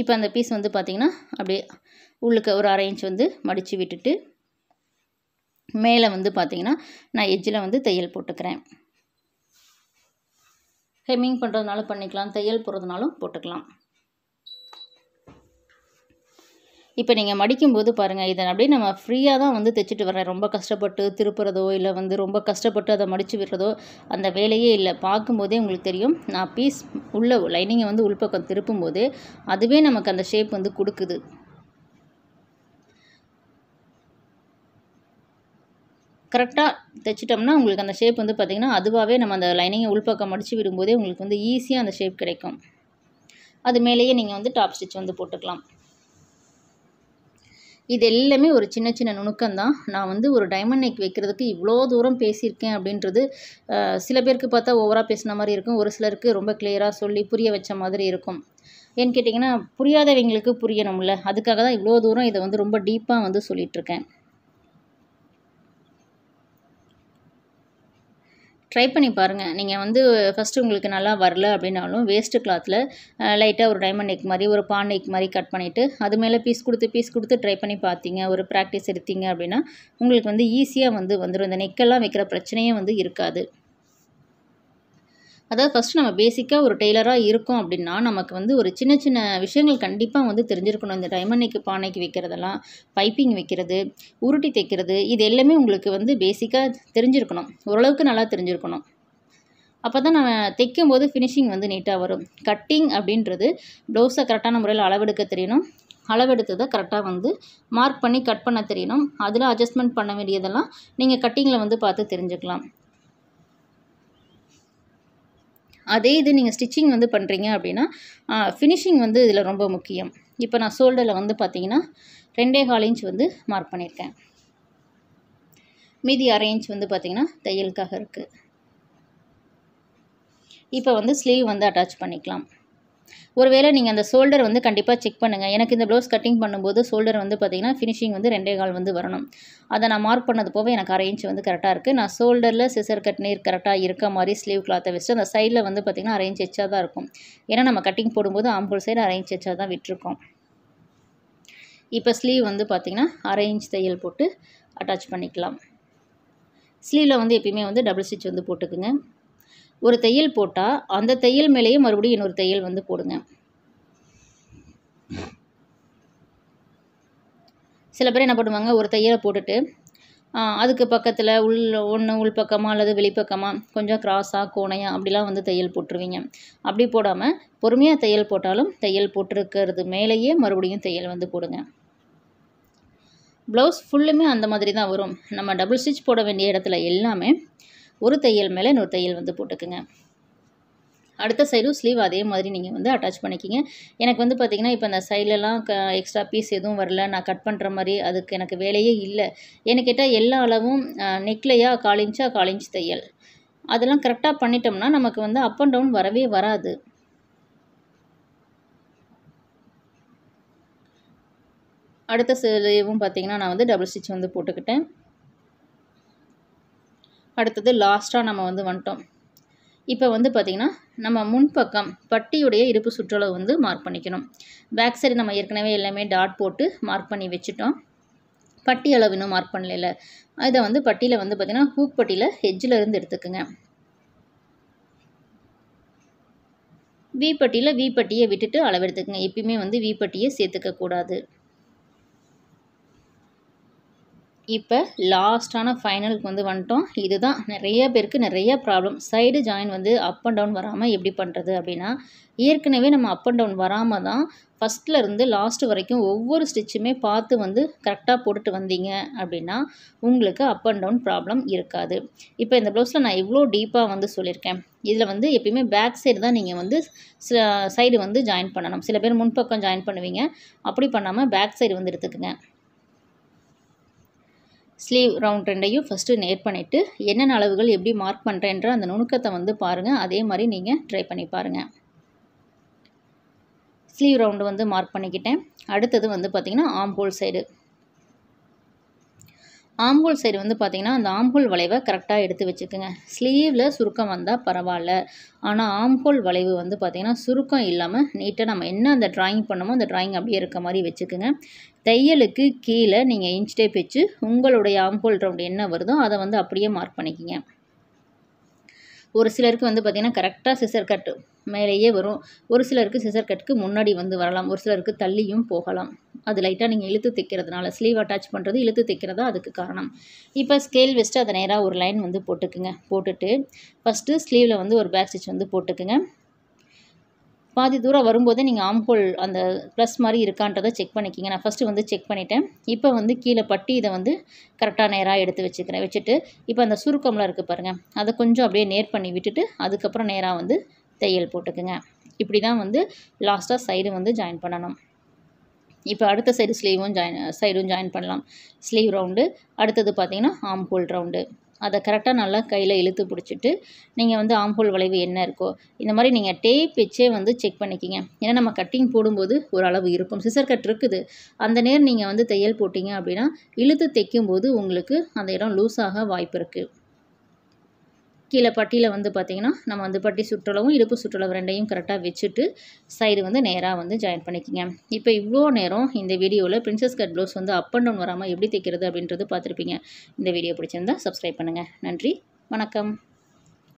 S1: இப்போ அந்த பீஸ் வந்து பார்த்திங்கன்னா அப்படியே உள்ளுக்கு ஒரு அரை இன்ச் வந்து மடித்து விட்டுட்டு மேலே வந்து பார்த்திங்கன்னா நான் எஜ்ஜில் வந்து தையல் போட்டுக்கிறேன் ஹெம்மிங் பண்ணுறதுனாலும் பண்ணிக்கலாம் தையல் போடுறதுனாலும் போட்டுக்கலாம் இப்போ நீங்கள் மடிக்கும்போது பாருங்கள் இதை அப்படியே நம்ம ஃப்ரீயாக தான் வந்து தைச்சிட்டு வர்றேன் ரொம்ப கஷ்டப்பட்டு திருப்புறதோ இல்லை வந்து ரொம்ப கஷ்டப்பட்டு அதை மடித்து விடுறதோ அந்த வேலையே இல்லை பார்க்கும்போதே உங்களுக்கு தெரியும் நான் பீஸ் உள்ள லைனிங்கை வந்து உள்பக்கம் திருப்பும்போது அதுவே நமக்கு அந்த ஷேப் வந்து கொடுக்குது கரெக்டாக தைச்சிட்டோம்னா உங்களுக்கு அந்த ஷேப் வந்து பார்த்திங்கன்னா அதுவாகவே நம்ம அந்த லைனிங்கை உள்பக்கம் மடித்து விடும்போதே உங்களுக்கு வந்து ஈஸியாக அந்த ஷேப் கிடைக்கும் அது மேலேயே நீங்கள் வந்து டாப் ஸ்டிச் வந்து போட்டுக்கலாம் இது எல்லாமே ஒரு சின்ன சின்ன நுணுக்கம் தான் நான் வந்து ஒரு டைமண்ட் நெக் வைக்கிறதுக்கு இவ்வளோ தூரம் பேசியிருக்கேன் அப்படின்றது சில பேருக்கு பார்த்தா ஓவராக பேசின மாதிரி இருக்கும் ஒரு சிலருக்கு ரொம்ப கிளியராக சொல்லி புரிய வச்ச மாதிரி இருக்கும் ஏன்னு கேட்டிங்கன்னா புரியாதவங்களுக்கு புரியணும்ல அதுக்காக தான் இவ்வளோ தூரம் இதை வந்து ரொம்ப டீப்பாக வந்து சொல்லிகிட்ருக்கேன் ட்ரை பண்ணி பாருங்கள் நீங்கள் வந்து ஃபஸ்ட்டு உங்களுக்கு நல்லா வரல அப்படின்னாலும் வேஸ்ட்டு கிளாத்தில் லைட்டாக ஒரு டைமண்ட் நெக் மாதிரி ஒரு பான் நெக் மாதிரி கட் பண்ணிவிட்டு அது மேலே பீஸ் கொடுத்து பீஸ் கொடுத்து ட்ரை பண்ணி பார்த்தீங்க ஒரு ப்ராக்டிஸ் எடுத்தீங்க அப்படின்னா உங்களுக்கு வந்து ஈஸியாக வந்து வந்துடும் இந்த நெக்கெல்லாம் வைக்கிற பிரச்சனையே வந்து இருக்காது அதாவது ஃபஸ்ட்டு நம்ம பேசிக்காக ஒரு டெய்லராக இருக்கோம் அப்படின்னா நமக்கு வந்து ஒரு சின்ன சின்ன விஷயங்கள் கண்டிப்பாக வந்து தெரிஞ்சிருக்கணும் இந்த டைமண்ணிக்கு பானைக்கு வைக்கிறதெல்லாம் பைப்பிங் வைக்கிறது உருட்டி தைக்கிறது இது எல்லாமே உங்களுக்கு வந்து பேசிக்காக தெரிஞ்சிருக்கணும் ஓரளவுக்கு நல்லா தெரிஞ்சிருக்கணும் அப்போ தான் நம்ம தைக்கும் போது ஃபினிஷிங் வந்து நீட்டாக வரும் கட்டிங் அப்படின்றது ப்ளவுஸை கரெக்டான முறையில் அளவெடுக்க தெரியணும் அளவெடுத்ததை கரெக்டாக வந்து மார்க் பண்ணி கட் பண்ண தெரியணும் அதில் அட்ஜஸ்ட்மெண்ட் பண்ண வேண்டியதெல்லாம் நீங்கள் கட்டிங்கில் வந்து பார்த்து தெரிஞ்சுக்கலாம் அதே இது நீங்கள் ஸ்டிச்சிங் வந்து பண்ணுறீங்க அப்படின்னா ஃபினிஷிங் வந்து இதில் ரொம்ப முக்கியம் இப்போ நான் ஷோல்டரில் வந்து பார்த்தீங்கன்னா ரெண்டே கால் இன்ச் வந்து மார்க் பண்ணியிருக்கேன் மீதி அரை இன்ச் வந்து பார்த்திங்கன்னா தையலுக்காக இருக்குது இப்போ வந்து ஸ்லீவ் வந்து அட்டாச் பண்ணிக்கலாம் ஒருவேளை நீங்கள் அந்த ஷோல்டர் வந்து கண்டிப்பாக செக் பண்ணுங்கள் எனக்கு இந்த ப்ளவுஸ் கட்டிங் பண்ணும்போது ஷோல்டர் வந்து பார்த்திங்கன்னா ஃபினிஷிங் வந்து ரெண்டே கால் வந்து வரணும் அதை நான் மார்க் பண்ணது போக எனக்கு அரை இன்ச் வந்து கரெக்டாக இருக்குது நான் ஷோல்டரில் சிசர் கட் நீர் கரெக்டாக இருக்க மாதிரி ஸ்லீவ் கிளாத்தை வச்சு அந்த சைடில் வந்து பார்த்திங்கன்னா அரை இன்ச் எச்சா தான் இருக்கும் ஏன்னா நம்ம கட்டிங் போடும்போது ஆம்பூல் சைடு அரை இன்ச் எச்சா தான் விட்டுருக்கோம் இப்போ ஸ்லீவ் வந்து பார்த்திங்கன்னா அரை இன்ச் தையல் போட்டு அட்டாச் பண்ணிக்கலாம் ஸ்லீவில் வந்து எப்பயுமே வந்து டபுள் ஸ்டிச் வந்து போட்டுக்குங்க ஒரு தையல் போட்டால் அந்த தையல் மேலேயே மறுபடியும் இன்னொரு தையல் வந்து போடுங்க சில பேர் என்ன பண்ணுவாங்க ஒரு தையலை போட்டுட்டு அதுக்கு பக்கத்தில் உள் ஒன்று உள்பக்கமாக அல்லது வெளிப்பக்கமாக கொஞ்சம் க்ராஸாக கோணையாக அப்படிலாம் வந்து தையல் போட்டுருவீங்க அப்படி போடாமல் பொறுமையாக தையல் போட்டாலும் தையல் போட்டிருக்கிறது மேலேயே மறுபடியும் தையல் வந்து போடுங்க ப்ளவுஸ் ஃபுல்லுமே அந்த மாதிரி தான் வரும் நம்ம டபுள் ஸ்டிச் போட வேண்டிய இடத்துல எல்லாமே ஒரு தையல் மேலே இன்னொரு தையல் வந்து போட்டுக்குங்க அடுத்த சைடும் ஸ்லீவ் அதே மாதிரி நீங்கள் வந்து அட்டாச் பண்ணிக்கிங்க எனக்கு வந்து பார்த்திங்கன்னா இப்போ அந்த சைட்லலாம் க எக்ஸ்ட்ரா பீஸ் எதுவும் வரல நான் கட் பண்ணுற மாதிரி அதுக்கு எனக்கு வேலையே இல்லை என்ன கேட்டால் எல்லா அளவும் நெக்லையா கால் காலிஞ்ச் இன்ச் தையல் அதெல்லாம் கரெக்டாக பண்ணிட்டோம்னா நமக்கு வந்து அப் அண்ட் டவுன் வரவே வராது அடுத்த சிலையும் பார்த்திங்கன்னா நான் வந்து டபுள் ஸ்டிச் வந்து போட்டுக்கிட்டேன் அடுத்தது லாஸ்ட்டாக நம்ம வந்து வந்துட்டோம் இப்போ வந்து பார்த்திங்கன்னா நம்ம முன்பக்கம் பட்டியுடைய இருப்பு சுற்றளவு வந்து மார்க் பண்ணிக்கணும் பேக் சைடு நம்ம ஏற்கனவே எல்லாமே டாட் போட்டு மார்க் பண்ணி வச்சுட்டோம் பட்டி அளவு இன்னும் மார்க் பண்ணல இதை வந்து பட்டியில் வந்து பார்த்திங்கன்னா ஹூக் பட்டியில் ஹெஜ்ஜில் இருந்து எடுத்துக்கோங்க வி பட்டியில் வி பட்டியை விட்டுட்டு எப்பயுமே வந்து வி பட்டியை சேர்த்துக்கக்கூடாது இப்போ லாஸ்ட்டான ஃபைனலுக்கு வந்து வந்துட்டோம் இதுதான் நிறைய பேருக்கு நிறைய ப்ராப்ளம் சைடு ஜாயின் வந்து அப் அண்ட் டவுன் வராமல் எப்படி பண்ணுறது அப்படின்னா ஏற்கனவே நம்ம அப் அண்ட் டவுன் வராமல் தான் ஃபஸ்ட்டில் இருந்து லாஸ்ட் வரைக்கும் ஒவ்வொரு ஸ்டிச்சுமே பார்த்து வந்து கரெக்டாக போட்டுட்டு வந்தீங்க அப்படின்னா உங்களுக்கு அப் அண்ட் டவுன் ப்ராப்ளம் இருக்காது இப்போ இந்த ப்ளவுஸில் நான் இவ்வளோ டீப்பாக வந்து சொல்லியிருக்கேன் இதில் வந்து எப்பயுமே பேக் சைடு தான் நீங்கள் வந்து சைடு வந்து ஜாயின் பண்ணணும் சில பேர் முன்பக்கம் ஜாயின் பண்ணுவீங்க அப்படி பண்ணாமல் பேக் சைடு வந்து எடுத்துக்கோங்க ஸ்லீவ் ரவுண்ட் ரெண்டையும் ஃபஸ்ட்டு நேர் பண்ணிவிட்டு என்னென்ன அளவுகள் எப்படி மார்க் பண்ணுறேன்ற அந்த நுணுக்கத்தை வந்து பாருங்கள் அதே மாதிரி நீங்கள் ட்ரை பண்ணி பாருங்கள் ஸ்லீவ் ரவுண்டு வந்து மார்க் பண்ணிக்கிட்டேன் அடுத்தது வந்து பார்த்திங்கன்னா ஆம்ஹோல் சைடு ஆம்ஹோல் சைடு வந்து பார்த்திங்கன்னா அந்த ஆம்ஹோல் வளைவை கரெக்டாக எடுத்து வச்சுக்கோங்க ஸ்லீவில் சுருக்கம் வந்தால் பரவாயில்ல ஆனால் ஆம்ஹோல் வளைவு வந்து பார்த்திங்கன்னா சுருக்கம் இல்லாமல் நீட்டாக நம்ம என்ன அந்த ட்ராயிங் பண்ணமோ அந்த ட்ராயிங் அப்படியே இருக்க மாதிரி வச்சுக்கோங்க தையலுக்கு கீழே நீங்கள் இன்ச் டேப் வச்சு உங்களுடைய ஆம்போல் ரவுண்ட் என்ன வருதோ அதை வந்து அப்படியே மார்க் பண்ணிக்கிங்க ஒரு சிலருக்கு வந்து பார்த்திங்கன்னா கரெக்டாக சிசர் கட்டு மேலேயே வரும் ஒரு சிலருக்கு சிசர் கட்டுக்கு முன்னாடி வந்து வரலாம் ஒரு சிலருக்கு தள்ளியும் போகலாம் அது லைட்டாக நீங்கள் இழுத்து தைக்கிறதுனால ஸ்லீவ் அட்டாச் பண்ணுறது இழுத்து தைக்கிறதா அதுக்கு காரணம் இப்போ ஸ்கேல் வச்சுட்டு அதை நேராக ஒரு லைன் வந்து போட்டுக்குங்க போட்டுட்டு ஃபஸ்ட்டு ஸ்லீவில் வந்து ஒரு பேக் ஸ்டிச் வந்து போட்டுக்குங்க பாதி தூரம் வரும்போதே நீங்கள் ஆம்ஹோல் அந்த ப்ளஸ் மாதிரி இருக்கான்றதை செக் பண்ணிக்கிங்க நான் ஃபஸ்ட்டு வந்து செக் பண்ணிவிட்டேன் இப்போ வந்து கீழே பட்டி இதை வந்து கரெக்டாக நேராக எடுத்து வச்சுக்கிறேன் வச்சுட்டு இப்போ அந்த சுருக்கம்லாம் இருக்குது பாருங்கள் அதை கொஞ்சம் அப்படியே நேர் பண்ணி விட்டுட்டு அதுக்கப்புறம் நேராக வந்து தையல் போட்டுக்குங்க இப்படி தான் வந்து லாஸ்ட்டாக சைடு வந்து ஜாயின் பண்ணணும் இப்போ அடுத்த சைடு ஸ்லீவும் ஜாயின் சைடும் ஜாயின் பண்ணலாம் ஸ்லீவ் ரவுண்டு அடுத்தது பார்த்திங்கன்னா ஆம் ரவுண்டு அதை கரெக்டாக நல்லா கையில் இழுத்து பிடிச்சிட்டு நீங்கள் வந்து ஆம்ஹோல் வளைவு என்ன இருக்கோ இந்த மாதிரி நீங்கள் டேப் வச்சே வந்து செக் பண்ணிக்கிங்க ஏன்னா நம்ம கட்டிங் போடும்போது ஓரளவு இருக்கும் சிசர் கட் இருக்குது அந்த நேரம் நீங்கள் வந்து தையல் போட்டிங்க அப்படின்னா இழுத்து தைக்கும்போது உங்களுக்கு அந்த இடம் லூஸாக வாய்ப்பு இருக்குது கீழே பட்டியில் வந்து பார்த்திங்கன்னா நம்ம வந்து பட்டி சுற்றளவும் இடுப்பு சுற்றளவு ரெண்டையும் கரெக்டாக வச்சுட்டு சைடு வந்து நேராக வந்து ஜாயின் பண்ணிக்கோங்க இப்போ இவ்வளோ நேரம் இந்த வீடியோவில் பிரின்சஸ் கட் ப்ளவுஸ் வந்து அப் அண்ட் டவுன் வராமல் எப்படி தைக்கிறது அப்படின்றது பார்த்துருப்பீங்க இந்த வீடியோ பிடிச்சிருந்தா சப்ஸ்கிரைப் பண்ணுங்கள் நன்றி வணக்கம்